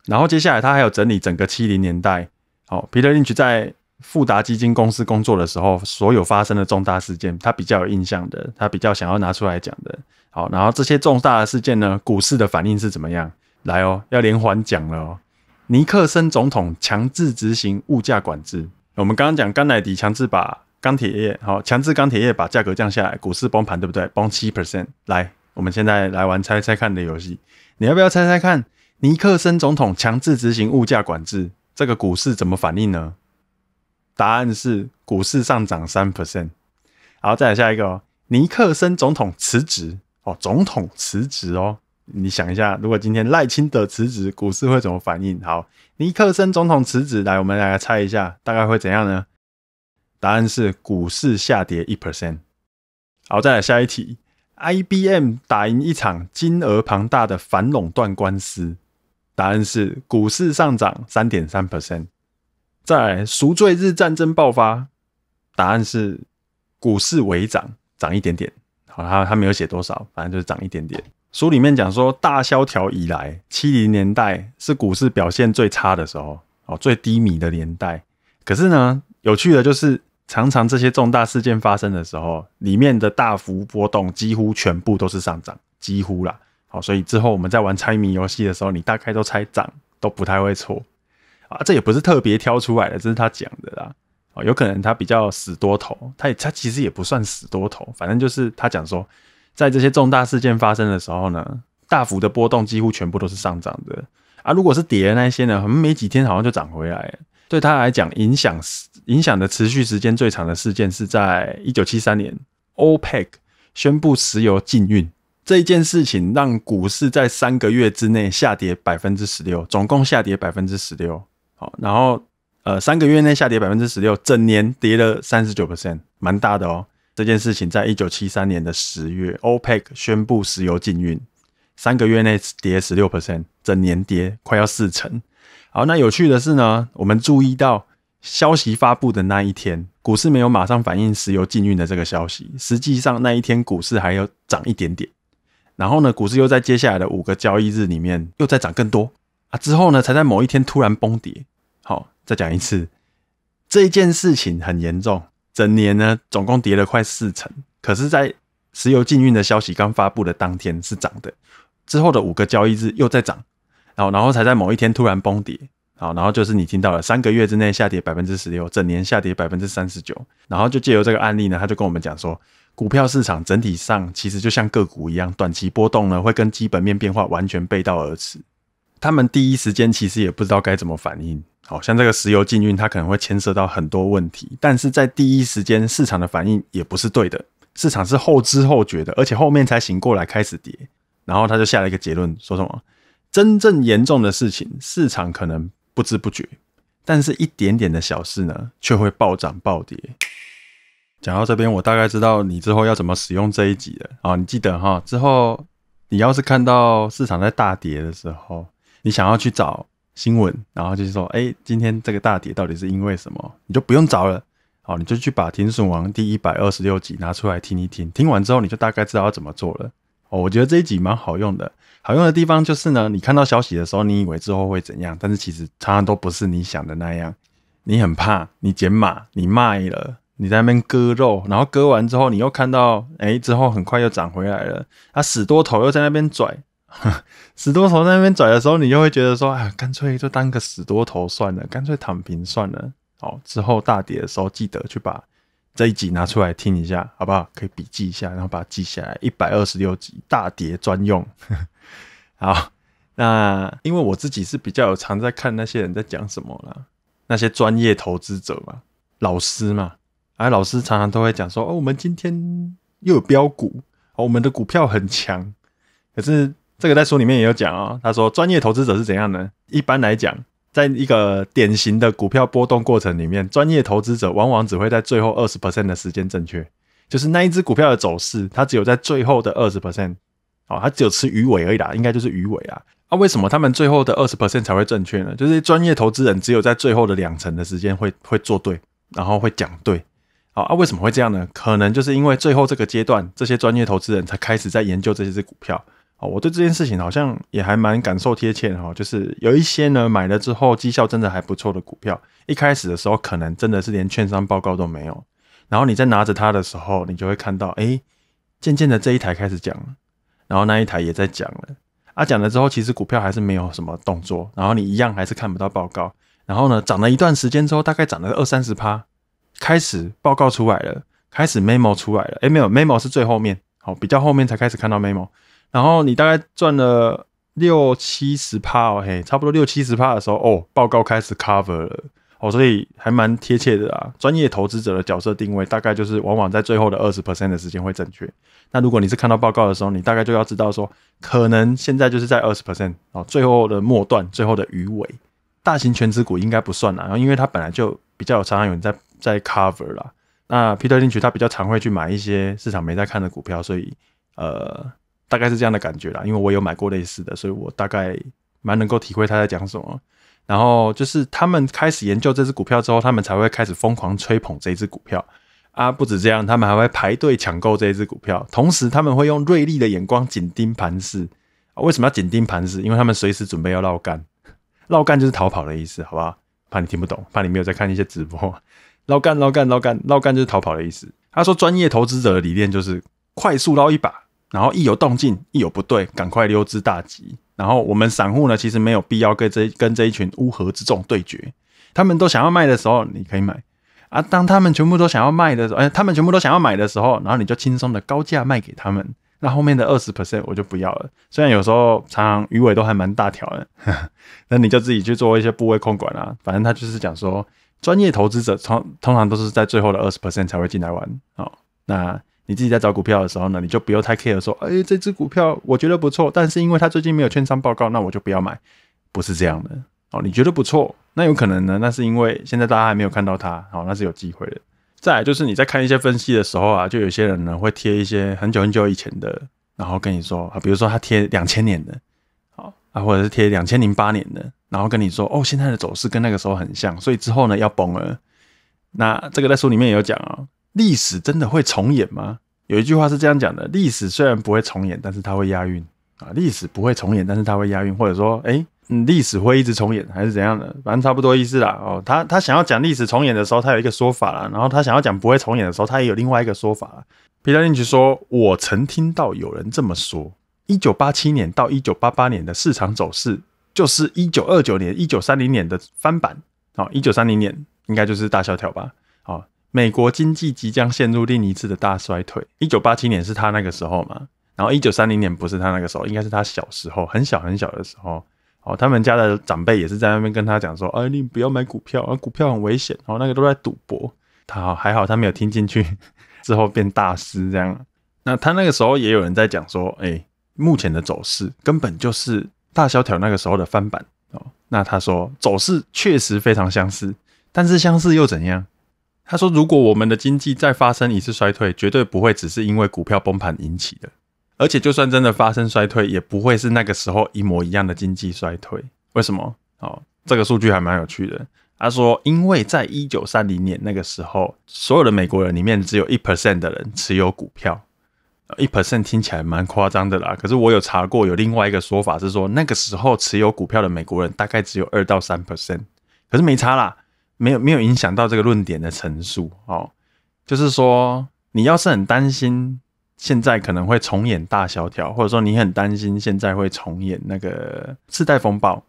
然后接下来，他还有整理整个七零年代。好，皮特 c h 在富达基金公司工作的时候，所有发生的重大事件，他比较有印象的，他比较想要拿出来讲的。好，然后这些重大的事件呢，股市的反应是怎么样？来哦，要连环讲了哦。尼克森总统强制执行物价管制，我们刚刚讲甘乃迪强制把钢铁业，好，强制钢铁业把价格降下来，股市崩盘，对不对？崩七 percent。来，我们现在来玩猜猜看的游戏，你要不要猜猜看？尼克森总统强制执行物价管制，这个股市怎么反应呢？答案是股市上涨三 percent。好，再来下一个，尼克森总统辞职哦，总统辞职哦，你想一下，如果今天赖清德辞职，股市会怎么反应？好，尼克森总统辞职，来，我们来猜一下，大概会怎样呢？答案是股市下跌一 percent。好，再来下一题，IBM 打赢一场金额庞大的反垄断官司。答案是股市上涨三点三 percent。在赎罪日战争爆发，答案是股市微涨，涨一点点。好，他他没有写多少，反正就是涨一点点。书里面讲说，大萧条以来，七零年代是股市表现最差的时候，哦，最低迷的年代。可是呢，有趣的就是，常常这些重大事件发生的时候，里面的大幅波动几乎全部都是上涨，几乎啦。好，所以之后我们在玩猜谜游戏的时候，你大概都猜涨都不太会错啊。这也不是特别挑出来的，这是他讲的啦。哦，有可能他比较死多头，他也他其实也不算死多头，反正就是他讲说，在这些重大事件发生的时候呢，大幅的波动几乎全部都是上涨的啊。如果是跌的那些呢，可能没几天好像就涨回来。对他来讲，影响影响的持续时间最长的事件是在一九七三年，OPEC 宣布石油禁运。这一件事情让股市在三个月之内下跌百分之十六，总共下跌百分之十六。好，然后呃，三个月内下跌百分之十六，整年跌了三十九 percent，蛮大的哦。这件事情在一九七三年的十月，OPEC 宣布石油禁运，三个月内跌十六 percent，整年跌快要四成。好，那有趣的是呢，我们注意到消息发布的那一天，股市没有马上反映石油禁运的这个消息，实际上那一天股市还有涨一点点。然后呢，股市又在接下来的五个交易日里面又在涨更多啊！之后呢，才在某一天突然崩跌。好，再讲一次，这一件事情很严重，整年呢总共跌了快四成。可是，在石油禁运的消息刚发布的当天是涨的，之后的五个交易日又在涨，然后然后才在某一天突然崩跌。好，然后就是你听到了三个月之内下跌百分之十六，整年下跌百分之三十九。然后就借由这个案例呢，他就跟我们讲说。股票市场整体上其实就像个股一样，短期波动呢会跟基本面变化完全背道而驰。他们第一时间其实也不知道该怎么反应。好像这个石油禁运，它可能会牵涉到很多问题，但是在第一时间市场的反应也不是对的。市场是后知后觉的，而且后面才醒过来开始跌。然后他就下了一个结论，说什么真正严重的事情市场可能不知不觉，但是一点点的小事呢却会暴涨暴跌。讲到这边，我大概知道你之后要怎么使用这一集了啊！你记得哈，之后你要是看到市场在大跌的时候，你想要去找新闻，然后就是说，哎，今天这个大跌到底是因为什么？你就不用找了，好，你就去把《停损王》第一百二十六集拿出来听一听，听完之后你就大概知道要怎么做了哦。我觉得这一集蛮好用的，好用的地方就是呢，你看到消息的时候，你以为之后会怎样，但是其实常常都不是你想的那样，你很怕，你减码，你卖了。你在那边割肉，然后割完之后，你又看到，哎，之后很快又涨回来了。啊，死多头又在那边拽，死多头在那边拽的时候，你就会觉得说，哎，干脆就当个死多头算了，干脆躺平算了。哦，之后大跌的时候，记得去把这一集拿出来听一下，好不好？可以笔记一下，然后把它记下来。一百二十六集大跌专用。好，那因为我自己是比较有常在看那些人在讲什么啦，那些专业投资者嘛，老师嘛。而老师常常都会讲说，哦，我们今天又有标股，哦，我们的股票很强。可是这个在书里面也有讲啊，他说专业投资者是怎样呢？一般来讲，在一个典型的股票波动过程里面，专业投资者往往只会在最后二十 percent 的时间正确，就是那一只股票的走势，它只有在最后的二十 percent，哦，它只有吃鱼尾而已啦，应该就是鱼尾啊。那为什么他们最后的二十 percent 才会正确呢？就是专业投资人只有在最后的两成的时间会会做对，然后会讲对。啊，为什么会这样呢？可能就是因为最后这个阶段，这些专业投资人才开始在研究这些只股票。啊，我对这件事情好像也还蛮感受贴切的哈。就是有一些呢，买了之后绩效真的还不错的股票，一开始的时候可能真的是连券商报告都没有。然后你在拿着它的时候，你就会看到，哎，渐渐的这一台开始讲了，然后那一台也在讲了。啊，讲了之后，其实股票还是没有什么动作，然后你一样还是看不到报告。然后呢，涨了一段时间之后，大概涨了二三十趴。开始报告出来了，开始 memo 出来了诶，没有 i memo 是最后面，好比较后面才开始看到 memo，然后你大概转了六七十趴哦，嘿，差不多六七十趴的时候哦，报告开始 cover 了，哦，所以还蛮贴切的啦。专业投资者的角色定位大概就是，往往在最后的二十 percent 的时间会正确。那如果你是看到报告的时候，你大概就要知道说，可能现在就是在二十 percent 哦，最后的末段，最后的鱼尾，大型全职股应该不算啦，因为它本来就比较有常有人在。在 cover 啦，那 Peter Peter 林奇他比较常会去买一些市场没在看的股票，所以呃，大概是这样的感觉啦。因为我有买过类似的，所以我大概蛮能够体会他在讲什么。然后就是他们开始研究这只股票之后，他们才会开始疯狂吹捧这只股票啊。不止这样，他们还会排队抢购这只股票，同时他们会用锐利的眼光紧盯盘势。为什么要紧盯盘势？因为他们随时准备要绕干，绕干就是逃跑的意思，好不好？怕你听不懂，怕你没有在看一些直播。捞干捞干捞干捞干就是逃跑的意思。他说，专业投资者的理念就是快速捞一把，然后一有动静，一有不对，赶快溜之大吉。然后我们散户呢，其实没有必要跟这跟这一群乌合之众对决。他们都想要卖的时候，你可以买；啊，当他们全部都想要卖的时，哎，他们全部都想要买的时候，然后你就轻松的高价卖给他们。那后面的二十 percent 我就不要了。虽然有时候常常鱼尾都还蛮大条的，那你就自己去做一些部位控管啦。反正他就是讲说。专业投资者通通常都是在最后的二十 percent 才会进来玩，哦。那你自己在找股票的时候呢，你就不要太 care 说，哎，这只股票我觉得不错，但是因为它最近没有券商报告，那我就不要买，不是这样的，哦，你觉得不错，那有可能呢，那是因为现在大家还没有看到它，哦，那是有机会的。再就是你在看一些分析的时候啊，就有些人呢会贴一些很久很久以前的，然后跟你说啊，比如说他贴两千年的，好啊，或者是贴两千零八年的。然后跟你说哦，现在的走势跟那个时候很像，所以之后呢要崩了。那这个在书里面也有讲啊，历史真的会重演吗？有一句话是这样讲的：历史虽然不会重演，但是它会押韵啊。历史不会重演，但是它会押韵，或者说，哎，历史会一直重演，还是怎样的？反正差不多意思啦。哦，他他想要讲历史重演的时候，他有一个说法了；然后他想要讲不会重演的时候，他也有另外一个说法。皮 n c h 说：“我曾听到有人这么说：一九八七年到一九八八年的市场走势。”就是一九二九年、一九三零年的翻版。好，一九三零年应该就是大萧条吧？好，美国经济即将陷入另一次的大衰退。一九八七年是他那个时候嘛？然后一九三零年不是他那个时候，应该是他小时候很小很小的时候。哦，他们家的长辈也是在那边跟他讲说：“哎，你不要买股票啊，股票很危险。”哦，那个都在赌博。他还好，他没有听进去，之后变大师这样。那他那个时候也有人在讲说：“哎，目前的走势根本就是。”大萧条那个时候的翻版哦，那他说走势确实非常相似，但是相似又怎样？他说如果我们的经济再发生一次衰退，绝对不会只是因为股票崩盘引起的，而且就算真的发生衰退，也不会是那个时候一模一样的经济衰退。为什么？哦，这个数据还蛮有趣的。他说，因为在一九三零年那个时候，所有的美国人里面只有一 percent 的人持有股票。一 percent 听起来蛮夸张的啦，可是我有查过，有另外一个说法是说，那个时候持有股票的美国人大概只有二到三 percent，可是没差啦，没有没有影响到这个论点的陈述。哦，就是说，你要是很担心现在可能会重演大萧条，或者说你很担心现在会重演那个次贷风暴，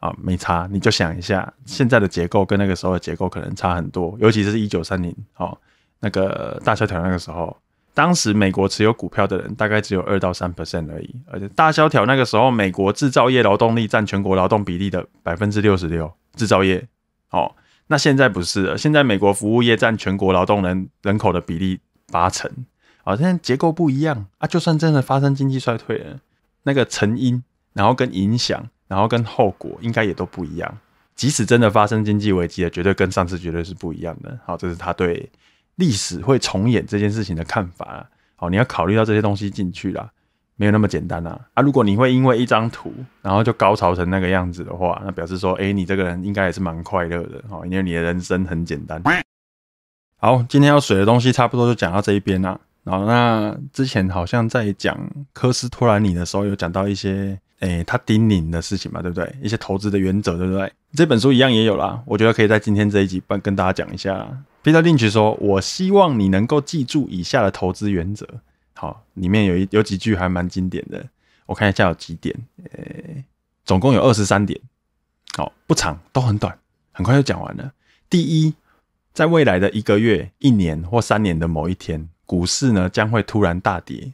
啊，没差，你就想一下，现在的结构跟那个时候的结构可能差很多，尤其是一九三零，哦那个大萧条那个时候。当时美国持有股票的人大概只有二到三 percent 而已，而且大萧条那个时候，美国制造业劳动力占全国劳动比例的百分之六十六，制造业。哦，那现在不是了，现在美国服务业占全国劳动人人口的比例八成，好，现在结构不一样啊，就算真的发生经济衰退了，那个成因，然后跟影响，然后跟后果，应该也都不一样。即使真的发生经济危机了，绝对跟上次绝对是不一样的。好，这是他对。历史会重演这件事情的看法好，你要考虑到这些东西进去了，没有那么简单啦。啊，如果你会因为一张图，然后就高潮成那个样子的话，那表示说，哎，你这个人应该也是蛮快乐的哦，因为你的人生很简单。好，今天要水的东西差不多就讲到这一边啦。然后那之前好像在讲科斯托兰尼的时候，有讲到一些，哎，他叮咛的事情嘛，对不对？一些投资的原则，对不对？这本书一样也有啦，我觉得可以在今天这一集帮跟大家讲一下。Peter Lynch 说：“我希望你能够记住以下的投资原则。好，里面有一有几句还蛮经典的。我看一下有几点，呃，总共有二十三点。好，不长，都很短，很快就讲完了。第一，在未来的一个月、一年或三年的某一天，股市呢将会突然大跌。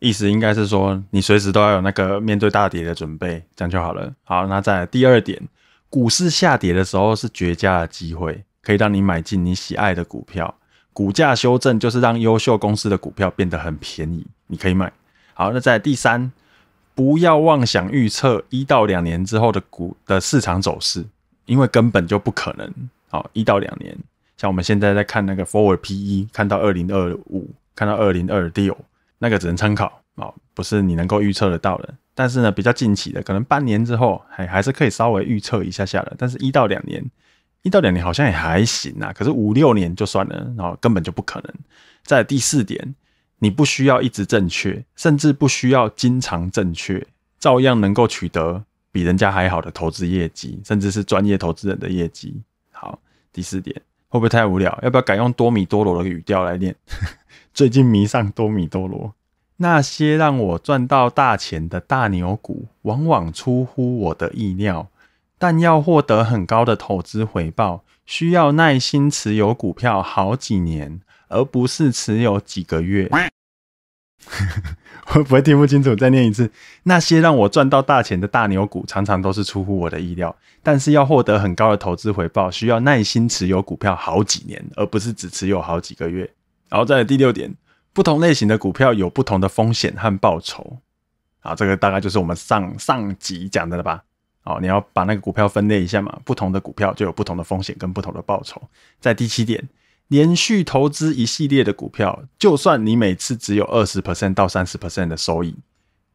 意思应该是说，你随时都要有那个面对大跌的准备，这样就好了。好，那再来第二点，股市下跌的时候是绝佳的机会。”可以让你买进你喜爱的股票，股价修正就是让优秀公司的股票变得很便宜，你可以买。好，那在第三，不要妄想预测一到两年之后的股的市场走势，因为根本就不可能。好，一到两年，像我们现在在看那个 forward P E，看到二零二五，看到二零二六，那个只能参考，啊，不是你能够预测得到的。但是呢，比较近期的，可能半年之后还还是可以稍微预测一下下的，但是一到两年。一到两年好像也还行啊，可是五六年就算了，然后根本就不可能。在第四点，你不需要一直正确，甚至不需要经常正确，照样能够取得比人家还好的投资业绩，甚至是专业投资人的业绩。好，第四点会不会太无聊？要不要改用多米多罗的语调来念？最近迷上多米多罗，那些让我赚到大钱的大牛股，往往出乎我的意料。但要获得很高的投资回报，需要耐心持有股票好几年，而不是持有几个月。我不会听不清楚，再念一次。那些让我赚到大钱的大牛股，常常都是出乎我的意料。但是要获得很高的投资回报，需要耐心持有股票好几年，而不是只持有好几个月。然后再第六点，不同类型的股票有不同的风险和报酬。好，这个大概就是我们上上集讲的了吧。好，你要把那个股票分类一下嘛，不同的股票就有不同的风险跟不同的报酬。在第七点，连续投资一系列的股票，就算你每次只有二十 percent 到三十 percent 的收益，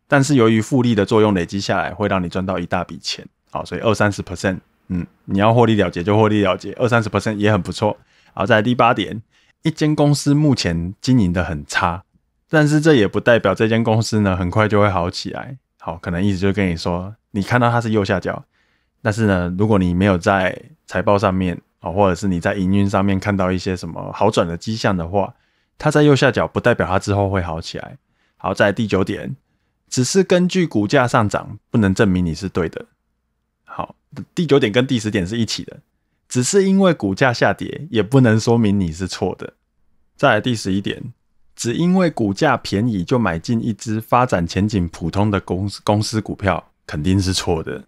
但是由于复利的作用累积下来，会让你赚到一大笔钱。好，所以二三十 percent，嗯，你要获利了结就获利了结，二三十 percent 也很不错。好，在第八点，一间公司目前经营的很差，但是这也不代表这间公司呢很快就会好起来。好，可能一直就跟你说。你看到它是右下角，但是呢，如果你没有在财报上面啊，或者是你在营运上面看到一些什么好转的迹象的话，它在右下角不代表它之后会好起来。好，在第九点，只是根据股价上涨，不能证明你是对的。好，第九点跟第十点是一起的，只是因为股价下跌，也不能说明你是错的。再来第十一点，只因为股价便宜就买进一只发展前景普通的公公司股票。肯定是错的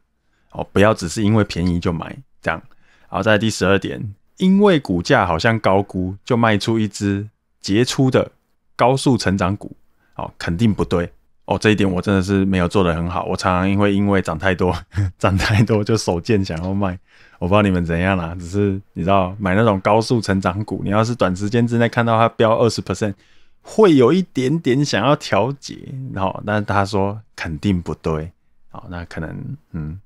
哦！不要只是因为便宜就买这样。然后在第十二点，因为股价好像高估，就卖出一只杰出的高速成长股，哦，肯定不对哦。这一点我真的是没有做的很好，我常常因为因为涨太多，涨太多就手贱想要卖。我不知道你们怎样啦，只是你知道买那种高速成长股，你要是短时间之内看到它飙二十 percent，会有一点点想要调节，然后，但是他说肯定不对。好，那可能嗯，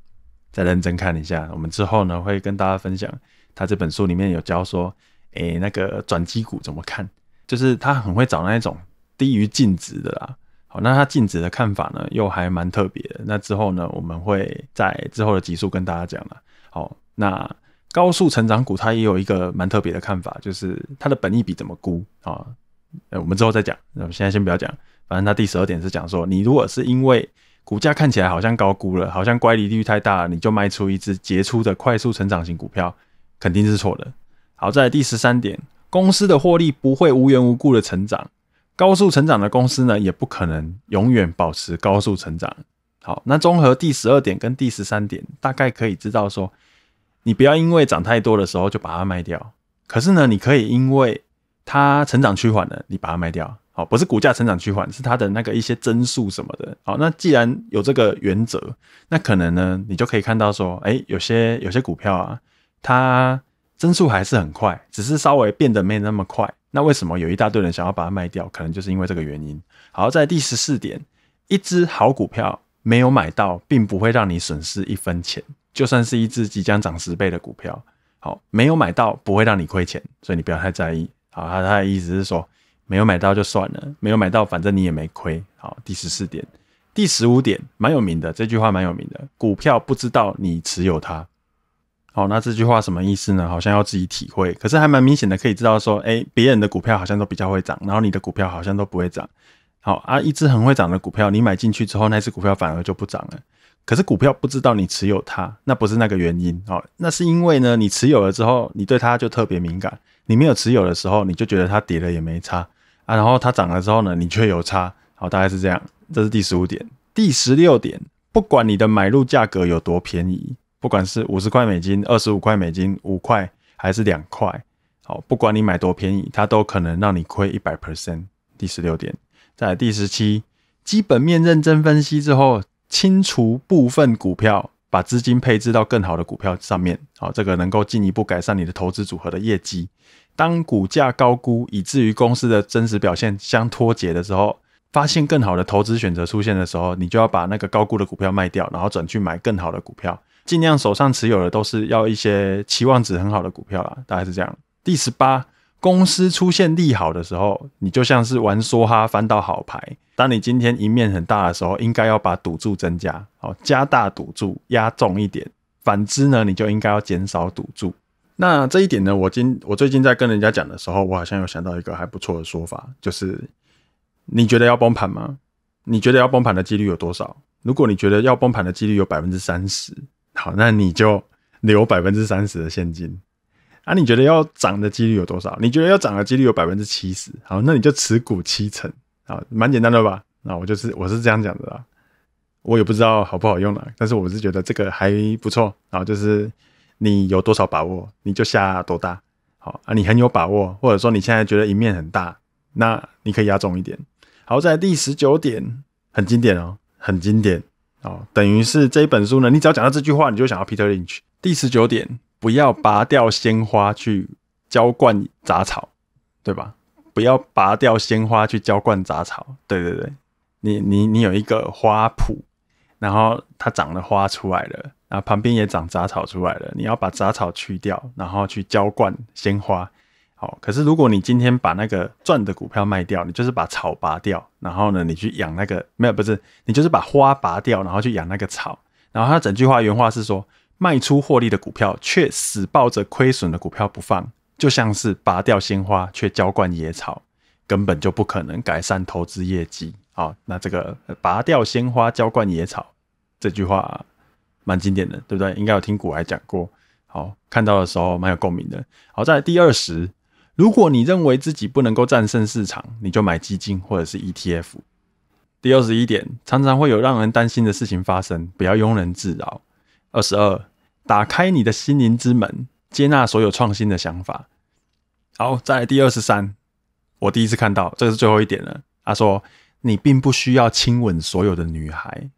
再认真看一下。我们之后呢会跟大家分享，他这本书里面有教说，哎，那个转基因股怎么看？就是他很会找那一种低于净值的啦。好，那他净值的看法呢又还蛮特别的。那之后呢，我们会在之后的集数跟大家讲了。好，那高速成长股它也有一个蛮特别的看法，就是它的本益比怎么估啊？哎，我们之后再讲。那现在先不要讲，反正他第十二点是讲说，你如果是因为股价看起来好像高估了，好像乖离率太大，你就卖出一只杰出的快速成长型股票，肯定是错的。好，在第十三点，公司的获利不会无缘无故的成长，高速成长的公司呢，也不可能永远保持高速成长。好，那综合第十二点跟第十三点，大概可以知道说，你不要因为涨太多的时候就把它卖掉，可是呢，你可以因为它成长趋缓了，你把它卖掉。哦，不是股价成长趋缓，是它的那个一些增速什么的。好，那既然有这个原则，那可能呢，你就可以看到说，哎，有些有些股票啊，它增速还是很快，只是稍微变得没那么快。那为什么有一大堆人想要把它卖掉？可能就是因为这个原因。好，在第十四点，一只好股票没有买到，并不会让你损失一分钱，就算是一只即将涨十倍的股票。好，没有买到不会让你亏钱，所以你不要太在意。好，他的意思是说。没有买到就算了，没有买到，反正你也没亏。好，第十四点，第十五点，蛮有名的这句话，蛮有名的。股票不知道你持有它，好，那这句话什么意思呢？好像要自己体会，可是还蛮明显的可以知道说，哎，别人的股票好像都比较会涨，然后你的股票好像都不会涨。好，啊，一只很会涨的股票，你买进去之后，那只股票反而就不涨了。可是股票不知道你持有它，那不是那个原因，好，那是因为呢，你持有了之后，你对它就特别敏感，你没有持有的时候，你就觉得它跌了也没差。啊，然后它涨了之后呢，你却有差，好，大概是这样。这是第十五点，第十六点，不管你的买入价格有多便宜，不管是五十块美金、二十五块美金、五块还是两块，好，不管你买多便宜，它都可能让你亏一百 percent。第十六点，在第十七，基本面认真分析之后，清除部分股票，把资金配置到更好的股票上面，好，这个能够进一步改善你的投资组合的业绩。当股价高估以至于公司的真实表现相脱节的时候，发现更好的投资选择出现的时候，你就要把那个高估的股票卖掉，然后转去买更好的股票，尽量手上持有的都是要一些期望值很好的股票啦，大概是这样。第十八，公司出现利好的时候，你就像是玩梭哈翻到好牌。当你今天赢面很大的时候，应该要把赌注增加，好加大赌注压重一点。反之呢，你就应该要减少赌注。那这一点呢？我今我最近在跟人家讲的时候，我好像有想到一个还不错的说法，就是你觉得要崩盘吗？你觉得要崩盘的几率有多少？如果你觉得要崩盘的几率有百分之三十，好，那你就留百分之三十的现金。啊，你觉得要涨的几率有多少？你觉得要涨的几率有百分之七十，好，那你就持股七成。啊，蛮简单的吧？那我就是我是这样讲的啦，我也不知道好不好用啦，但是我是觉得这个还不错。然后就是。你有多少把握，你就下多大好啊！你很有把握，或者说你现在觉得赢面很大，那你可以压重一点。好，在第十九点很经典哦，很经典哦，等于是这一本书呢，你只要讲到这句话，你就想要 y n c 去。第十九点，不要拔掉鲜花去浇灌杂草，对吧？不要拔掉鲜花去浇灌杂草。对对对，你你你有一个花圃，然后它长了花出来了。啊，旁边也长杂草出来了，你要把杂草去掉，然后去浇灌鲜花。好，可是如果你今天把那个赚的股票卖掉，你就是把草拔掉，然后呢，你去养那个没有不是，你就是把花拔掉，然后去养那个草。然后他整句话原话是说，卖出获利的股票，却死抱着亏损的股票不放，就像是拔掉鲜花却浇灌野草，根本就不可能改善投资业绩。好，那这个拔掉鲜花浇灌野草这句话。蛮经典的，对不对？应该有听古怀讲过。好，看到的时候蛮有共鸣的。好，在第二十，如果你认为自己不能够战胜市场，你就买基金或者是 ETF。第二十一点，常常会有让人担心的事情发生，不要庸人自扰。二十二，打开你的心灵之门，接纳所有创新的想法。好，在第二十三，我第一次看到，这个是最后一点了。他说，你并不需要亲吻所有的女孩。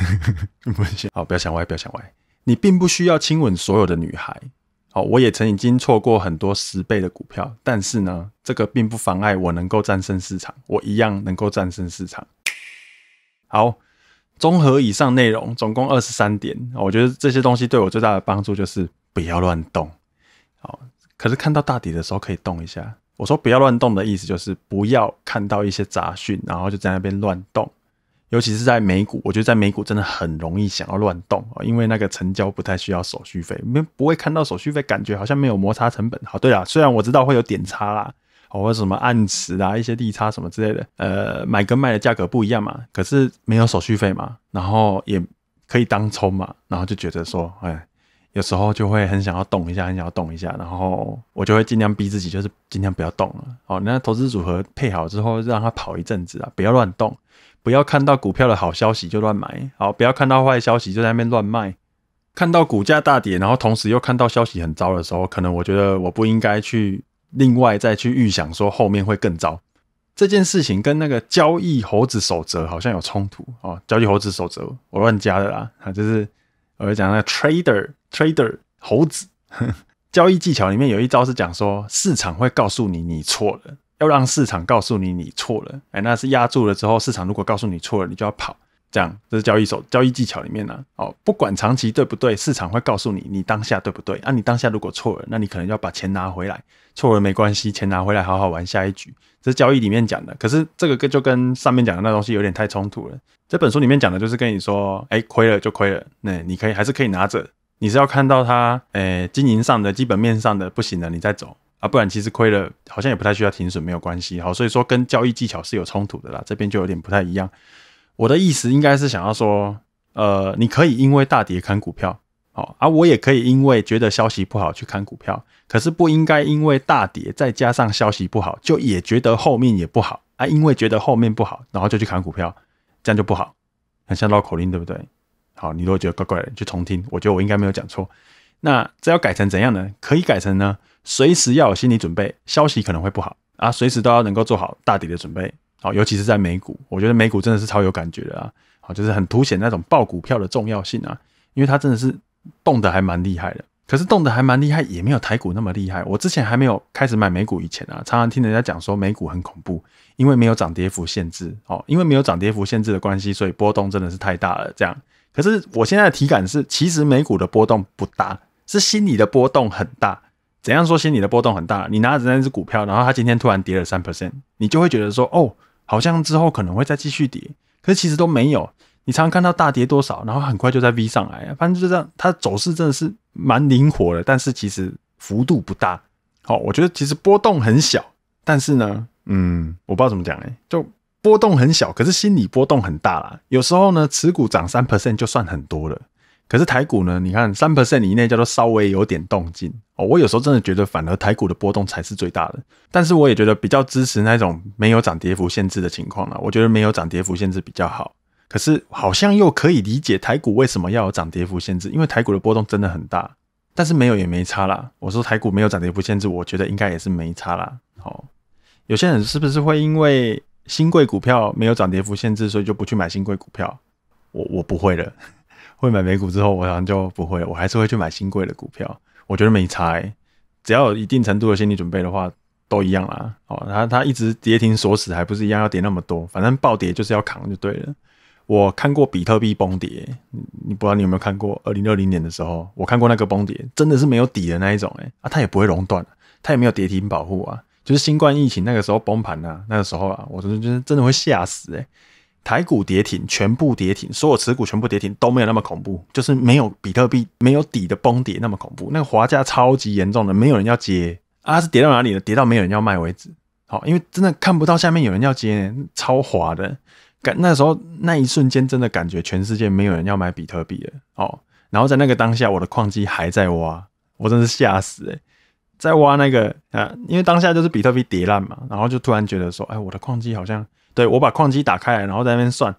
不，好，不要想歪，不要想歪。你并不需要亲吻所有的女孩。好，我也曾经错过很多十倍的股票，但是呢，这个并不妨碍我能够战胜市场，我一样能够战胜市场。好，综合以上内容，总共二十三点。我觉得这些东西对我最大的帮助就是不要乱动。好，可是看到大底的时候可以动一下。我说不要乱动的意思就是不要看到一些杂讯，然后就在那边乱动。尤其是在美股，我觉得在美股真的很容易想要乱动啊，因为那个成交不太需要手续费，没不会看到手续费，感觉好像没有摩擦成本。好，对啊，虽然我知道会有点差啦，或什么按时啊，一些利差什么之类的，呃，买跟卖的价格不一样嘛，可是没有手续费嘛，然后也可以当冲嘛，然后就觉得说，哎，有时候就会很想要动一下，很想要动一下，然后我就会尽量逼自己，就是尽量不要动了。哦，那投资组合配好之后，让它跑一阵子啊，不要乱动。不要看到股票的好消息就乱买，好，不要看到坏消息就在那边乱卖。看到股价大跌，然后同时又看到消息很糟的时候，可能我觉得我不应该去另外再去预想说后面会更糟。这件事情跟那个交易猴子守则好像有冲突哦。交易猴子守则我乱加的啦，啊，就是我讲那个 trader trader 猴子 交易技巧里面有一招是讲说市场会告诉你你错了。要让市场告诉你你错了，哎，那是压住了之后，市场如果告诉你错了，你就要跑，这样这是交易手交易技巧里面呢。哦，不管长期对不对，市场会告诉你你当下对不对。那你当下如果错了，那你可能要把钱拿回来。错了没关系，钱拿回来好好玩下一局。这是交易里面讲的。可是这个跟就跟上面讲的那东西有点太冲突了。这本书里面讲的就是跟你说，哎，亏了就亏了，那你可以还是可以拿着。你是要看到它，哎，经营上的、基本面上的不行了，你再走。啊，不然其实亏了，好像也不太需要停损，没有关系。好，所以说跟交易技巧是有冲突的啦，这边就有点不太一样。我的意思应该是想要说，呃，你可以因为大跌砍股票，好，啊，我也可以因为觉得消息不好去砍股票，可是不应该因为大跌再加上消息不好，就也觉得后面也不好啊，因为觉得后面不好，然后就去砍股票，这样就不好，很像绕口令，对不对？好，你如果觉得怪怪的，去重听，我觉得我应该没有讲错。那这要改成怎样呢？可以改成呢？随时要有心理准备，消息可能会不好啊！随时都要能够做好大底的准备。好，尤其是在美股，我觉得美股真的是超有感觉的啊！好，就是很凸显那种爆股票的重要性啊，因为它真的是动的还蛮厉害的。可是动的还蛮厉害，也没有台股那么厉害。我之前还没有开始买美股以前啊，常常听人家讲说美股很恐怖，因为没有涨跌幅限制。哦，因为没有涨跌幅限制的关系，所以波动真的是太大了。这样，可是我现在的体感是，其实美股的波动不大，是心理的波动很大。怎样说心理的波动很大？你拿着那只股票，然后它今天突然跌了三 percent，你就会觉得说哦，好像之后可能会再继续跌。可是其实都没有，你常常看到大跌多少，然后很快就在 V 上来，反正就这样，它走势真的是蛮灵活的。但是其实幅度不大，好，我觉得其实波动很小。但是呢，嗯，我不知道怎么讲哎，就波动很小，可是心理波动很大啦。有时候呢，持股涨三 percent 就算很多了。可是台股呢？你看三 percent 以内叫做稍微有点动静哦。我有时候真的觉得，反而台股的波动才是最大的。但是我也觉得比较支持那种没有涨跌幅限制的情况了。我觉得没有涨跌幅限制比较好。可是好像又可以理解台股为什么要有涨跌幅限制，因为台股的波动真的很大。但是没有也没差啦。我说台股没有涨跌幅限制，我觉得应该也是没差啦。好，有些人是不是会因为新贵股票没有涨跌幅限制，所以就不去买新贵股票？我我不会的。会买美股之后，我好像就不会，我还是会去买新贵的股票。我觉得没差，只要有一定程度的心理准备的话，都一样啦。哦，它它一直跌停锁死，还不是一样要跌那么多？反正暴跌就是要扛就对了。我看过比特币崩跌，你不知道你有没有看过？二零二零年的时候，我看过那个崩跌，真的是没有底的那一种诶啊，它也不会熔断，它也没有跌停保护啊。就是新冠疫情那个时候崩盘啊，那个时候啊，我真就是真的会吓死诶台股跌停，全部跌停，所有持股全部跌停，都没有那么恐怖，就是没有比特币没有底的崩跌那么恐怖。那个华价超级严重的，没有人要接啊，是跌到哪里了？跌到没有人要卖为止。好，因为真的看不到下面有人要接，超滑的。感那时候那一瞬间真的感觉全世界没有人要买比特币了。哦，然后在那个当下，我的矿机还在挖，我真是吓死诶，在挖那个啊，因为当下就是比特币跌烂嘛，然后就突然觉得说，哎，我的矿机好像。对，我把矿机打开来，然后在那边算，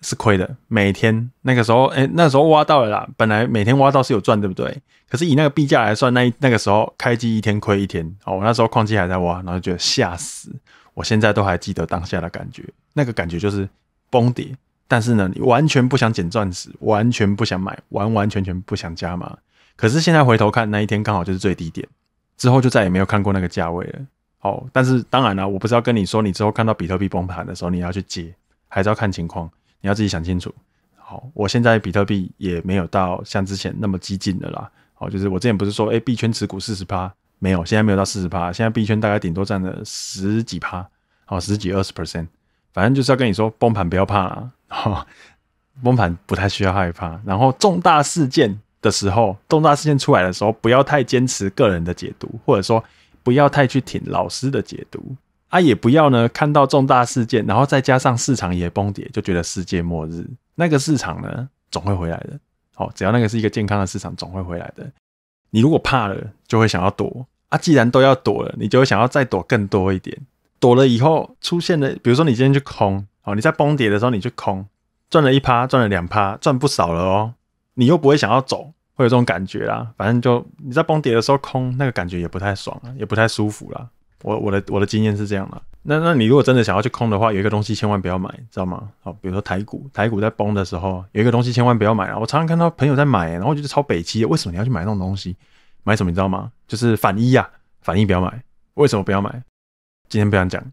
是亏的。每天那个时候，哎，那时候挖到了啦，本来每天挖到是有赚，对不对？可是以那个币价来算，那那个时候开机一天亏一天。哦，我那时候矿机还在挖，然后觉得吓死，我现在都还记得当下的感觉，那个感觉就是崩跌。但是呢，你完全不想捡钻石，完全不想买，完完全全不想加码。可是现在回头看，那一天刚好就是最低点，之后就再也没有看过那个价位了。哦，但是当然了，我不是要跟你说，你之后看到比特币崩盘的时候，你要去接，还是要看情况，你要自己想清楚。好，我现在比特币也没有到像之前那么激进的啦。好，就是我之前不是说，哎，币圈持股四十趴，没有，现在没有到四十趴，现在币圈大概顶多占了十几趴，好，十几二十 percent，反正就是要跟你说，崩盘不要怕啦，好，崩盘不太需要害怕。然后重大事件的时候，重大事件出来的时候，不要太坚持个人的解读，或者说。不要太去挺老师的解读啊，也不要呢看到重大事件，然后再加上市场也崩跌，就觉得世界末日。那个市场呢，总会回来的。好，只要那个是一个健康的市场，总会回来的。你如果怕了，就会想要躲啊。既然都要躲了，你就会想要再躲更多一点。躲了以后出现的，比如说你今天去空，好，你在崩跌的时候你去空，赚了一趴，赚了两趴，赚不少了哦，你又不会想要走。会有这种感觉啦，反正就你在崩跌的时候空，那个感觉也不太爽了，也不太舒服了。我我的我的经验是这样的。那那你如果真的想要去空的话，有一个东西千万不要买，知道吗？好，比如说台股，台股在崩的时候有一个东西千万不要买啊。我常常看到朋友在买，然后就是超北期，为什么你要去买那种东西？买什么你知道吗？就是反一呀，反一不要买，为什么不要买？今天不想讲，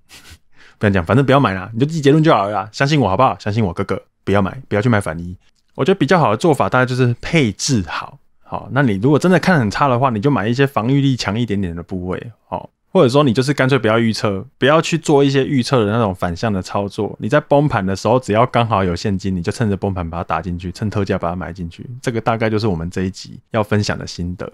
不想讲，反正不要买啦，你就记结论就好了，相信我好不好？相信我哥哥，不要买，不要去买反一。我觉得比较好的做法，大概就是配置好。好，那你如果真的看很差的话，你就买一些防御力强一点点的部位。好，或者说你就是干脆不要预测，不要去做一些预测的那种反向的操作。你在崩盘的时候，只要刚好有现金，你就趁着崩盘把它打进去，趁特价把它买进去。这个大概就是我们这一集要分享的心得。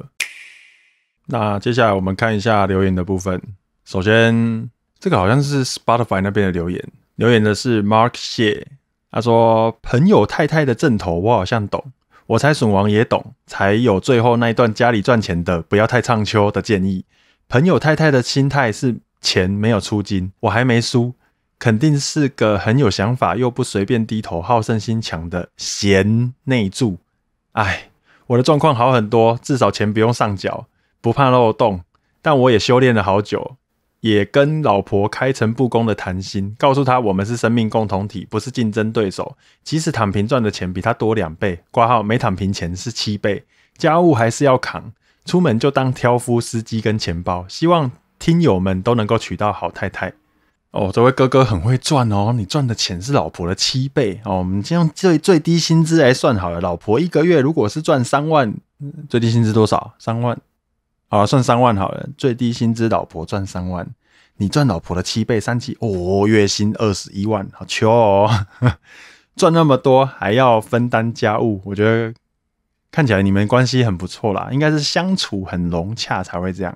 那接下来我们看一下留言的部分。首先，这个好像是 Spotify 那边的留言，留言的是 Mark 谢。他说：“朋友太太的枕头，我好像懂。我猜笋王也懂，才有最后那一段家里赚钱的不要太唱秋的建议。朋友太太的心态是钱没有出金，我还没输，肯定是个很有想法又不随便低头、好胜心强的贤内助。哎，我的状况好很多，至少钱不用上缴，不怕漏洞，但我也修炼了好久。”也跟老婆开诚布公的谈心，告诉他我们是生命共同体，不是竞争对手。即使躺平赚的钱比他多两倍，挂号没躺平前是七倍，家务还是要扛，出门就当挑夫、司机跟钱包。希望听友们都能够娶到好太太。哦，这位哥哥很会赚哦，你赚的钱是老婆的七倍哦。我们先用最最低薪资来算好了，老婆一个月如果是赚三万，最低薪资多少？三万。啊，算三万好了，最低薪资，老婆赚三万，你赚老婆的七倍，三七哦，月薪二十一万，好穷哦，赚那么多还要分担家务，我觉得看起来你们关系很不错啦，应该是相处很融洽才会这样。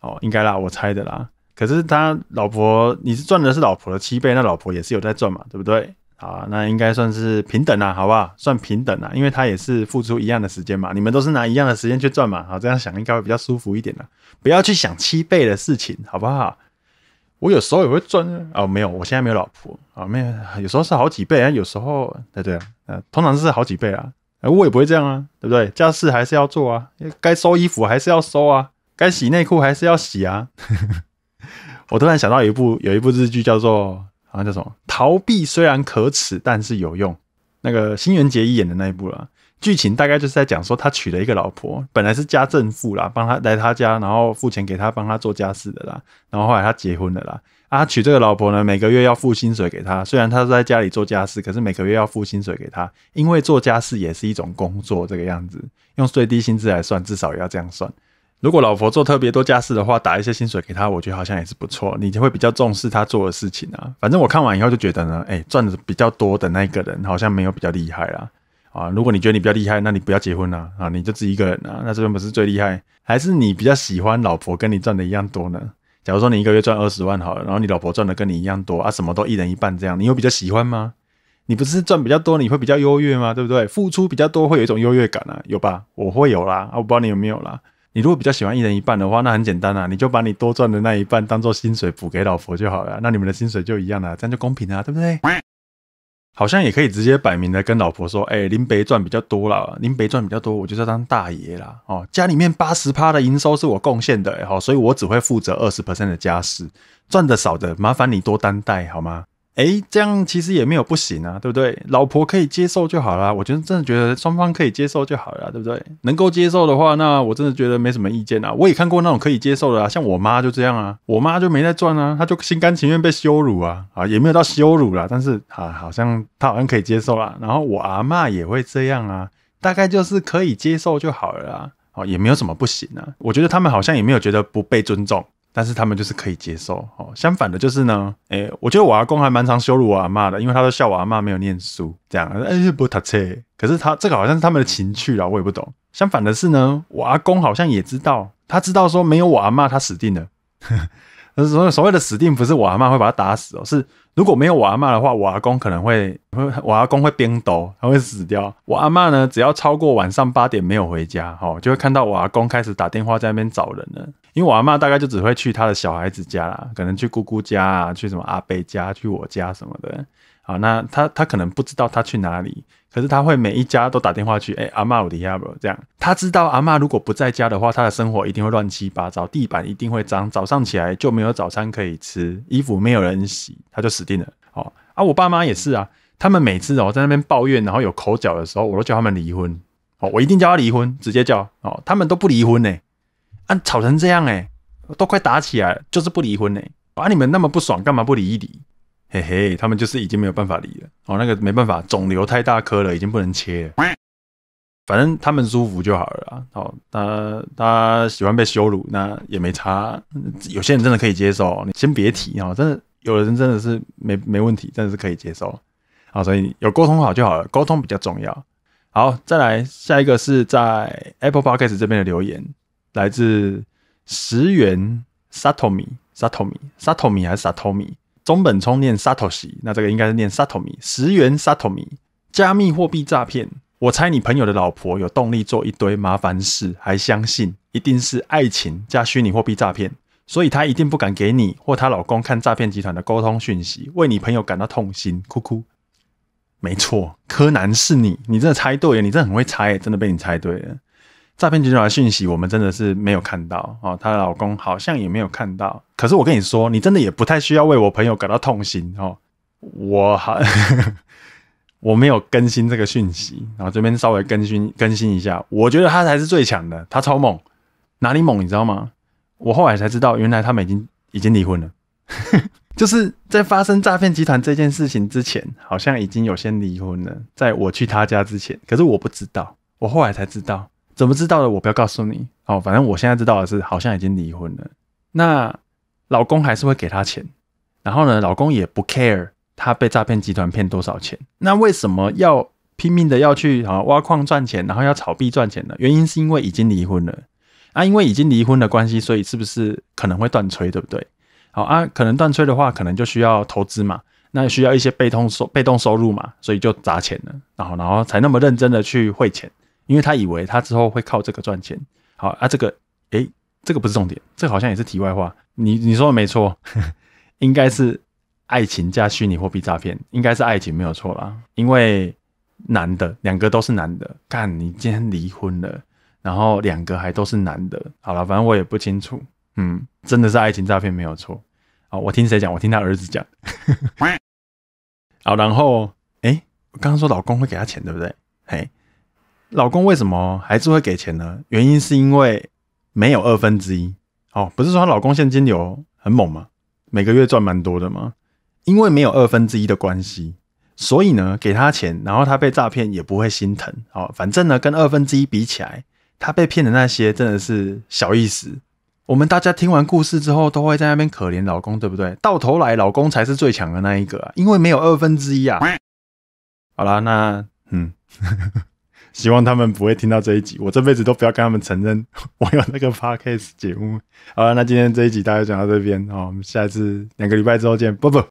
哦，应该啦，我猜的啦。可是他老婆，你是赚的是老婆的七倍，那老婆也是有在赚嘛，对不对？好，那应该算是平等呐，好不好？算平等呐，因为他也是付出一样的时间嘛，你们都是拿一样的时间去赚嘛，好，这样想应该会比较舒服一点呢。不要去想七倍的事情，好不好？我有时候也会赚哦，没有，我现在没有老婆啊，没有。有时候是好几倍，啊，有时候，对对啊，呃，通常是好几倍啊，我也不会这样啊，对不对？家事还是要做啊，该收衣服还是要收啊，该洗内裤还是要洗啊。我突然想到有一部有一部日剧叫做。好像叫什么？逃避虽然可耻，但是有用。那个新垣结衣演的那一部啦，剧情大概就是在讲说，他娶了一个老婆，本来是家政妇啦，帮他来他家，然后付钱给他，帮他做家事的啦。然后后来他结婚了啦，啊，娶这个老婆呢，每个月要付薪水给她。虽然他在家里做家事，可是每个月要付薪水给她，因为做家事也是一种工作，这个样子，用最低薪资来算，至少也要这样算。如果老婆做特别多家事的话，打一些薪水给她，我觉得好像也是不错。你就会比较重视她做的事情啊。反正我看完以后就觉得呢，哎，赚的比较多的那个人好像没有比较厉害啦。啊，如果你觉得你比较厉害，那你不要结婚啦，啊，你就自己一个人啊，那这边不是最厉害？还是你比较喜欢老婆跟你赚的一样多呢？假如说你一个月赚二十万好了，然后你老婆赚的跟你一样多啊，什么都一人一半这样，你有比较喜欢吗？你不是赚比较多，你会比较优越吗？对不对？付出比较多会有一种优越感啊，有吧？我会有啦，啊，我不知道你有没有啦。你如果比较喜欢一人一半的话，那很简单啊，你就把你多赚的那一半当做薪水补给老婆就好了，那你们的薪水就一样了，这样就公平啊，对不对？好像也可以直接摆明的跟老婆说，哎，林北赚比较多啦，林北赚比较多，我就要当大爷啦，哦，家里面八十趴的营收是我贡献的，好，所以我只会负责二十 percent 的家事，赚的少的麻烦你多担待好吗？哎，这样其实也没有不行啊，对不对？老婆可以接受就好啦。我觉得真的觉得双方可以接受就好了，对不对？能够接受的话，那我真的觉得没什么意见啊。我也看过那种可以接受的啊，像我妈就这样啊，我妈就没在赚啊，她就心甘情愿被羞辱啊，啊，也没有到羞辱了，但是啊，好像她好像可以接受啦。然后我阿妈也会这样啊，大概就是可以接受就好了啊，也没有什么不行啊。我觉得他们好像也没有觉得不被尊重。但是他们就是可以接受，哦，相反的就是呢，哎，我觉得我阿公还蛮常羞辱我阿妈的，因为他说笑我阿妈没有念书这样，哎，不他切，可是他这个好像是他们的情趣啦，我也不懂。相反的是呢，我阿公好像也知道，他知道说没有我阿妈，他死定了。所所谓的死定，不是我阿妈会把他打死哦，是。如果没有我阿妈的话，我阿公可能会，我阿公会冰抖，他会死掉。我阿妈呢，只要超过晚上八点没有回家，哈，就会看到我阿公开始打电话在那边找人了。因为我阿妈大概就只会去他的小孩子家啦，可能去姑姑家啊，去什么阿伯家，去我家什么的。好，那他他可能不知道他去哪里，可是他会每一家都打电话去，哎，阿妈我在家不？这样，他知道阿妈如果不在家的话，他的生活一定会乱七八糟，地板一定会脏，早上起来就没有早餐可以吃，衣服没有人洗，他就死定了。好啊，我爸妈也是啊，他们每次哦在那边抱怨，然后有口角的时候，我都叫他们离婚。好，我一定叫他离婚，直接叫。哦，他们都不离婚呢，啊，吵成这样哎，都快打起来了，就是不离婚呢。啊，你们那么不爽，干嘛不离一离？嘿嘿，他们就是已经没有办法离了哦，那个没办法，肿瘤太大颗了，已经不能切。反正他们舒服就好了啊。好，他他喜欢被羞辱，那也没差。有些人真的可以接受，你先别提啊。真的，有人真的是没没问题，真的是可以接受哦，所以有沟通好就好了，沟通比较重要。好，再来下一个是在 Apple Podcast 这边的留言，来自石原 s a t o m i s a t o m i s a t o m i 还是 s a t o m i 中本聪念 Satoshi，那这个应该是念 s a t o m i 十元 s a t o m i 加密货币诈骗。我猜你朋友的老婆有动力做一堆麻烦事，还相信一定是爱情加虚拟货币诈骗，所以她一定不敢给你或她老公看诈骗集团的沟通讯息。为你朋友感到痛心，哭哭。没错，柯南是你，你真的猜对了，你真的很会猜，真的被你猜对了。诈骗集团的讯息，我们真的是没有看到哦。她的老公好像也没有看到。可是我跟你说，你真的也不太需要为我朋友感到痛心哦。我，我没有更新这个讯息，然后这边稍微更新更新一下。我觉得他才是最强的，他超猛，哪里猛？你知道吗？我后来才知道，原来他们已经已经离婚了。就是在发生诈骗集团这件事情之前，好像已经有先离婚了。在我去他家之前，可是我不知道，我后来才知道。怎么知道的？我不要告诉你。哦，反正我现在知道的是，好像已经离婚了。那老公还是会给他钱，然后呢，老公也不 care 他被诈骗集团骗多少钱。那为什么要拼命的要去啊挖矿赚钱，然后要炒币赚钱呢？原因是因为已经离婚了。啊，因为已经离婚的关系，所以是不是可能会断炊，对不对？好啊，可能断炊的话，可能就需要投资嘛。那需要一些被动收被动收入嘛，所以就砸钱了，然后然后才那么认真的去汇钱。因为他以为他之后会靠这个赚钱。好啊，这个，哎，这个不是重点，这好像也是题外话。你你说的没错，应该是爱情加虚拟货币诈骗，应该是爱情没有错啦。因为男的，两个都是男的，干你今天离婚了，然后两个还都是男的。好了，反正我也不清楚，嗯，真的是爱情诈骗没有错。好，我听谁讲？我听他儿子讲。好，然后，哎，我刚刚说老公会给他钱，对不对？嘿。老公为什么还是会给钱呢？原因是因为没有二分之一哦，不是说老公现金流很猛吗？每个月赚蛮多的吗？因为没有二分之一的关系，所以呢，给他钱，然后他被诈骗也不会心疼哦。反正呢，跟二分之一比起来，他被骗的那些真的是小意思。我们大家听完故事之后，都会在那边可怜老公，对不对？到头来，老公才是最强的那一个，啊，因为没有二分之一啊。好啦，那嗯。希望他们不会听到这一集，我这辈子都不要跟他们承认 我有那个 podcast 节目。好，那今天这一集大家讲到这边，好，我们下一次两个礼拜之后见，不不。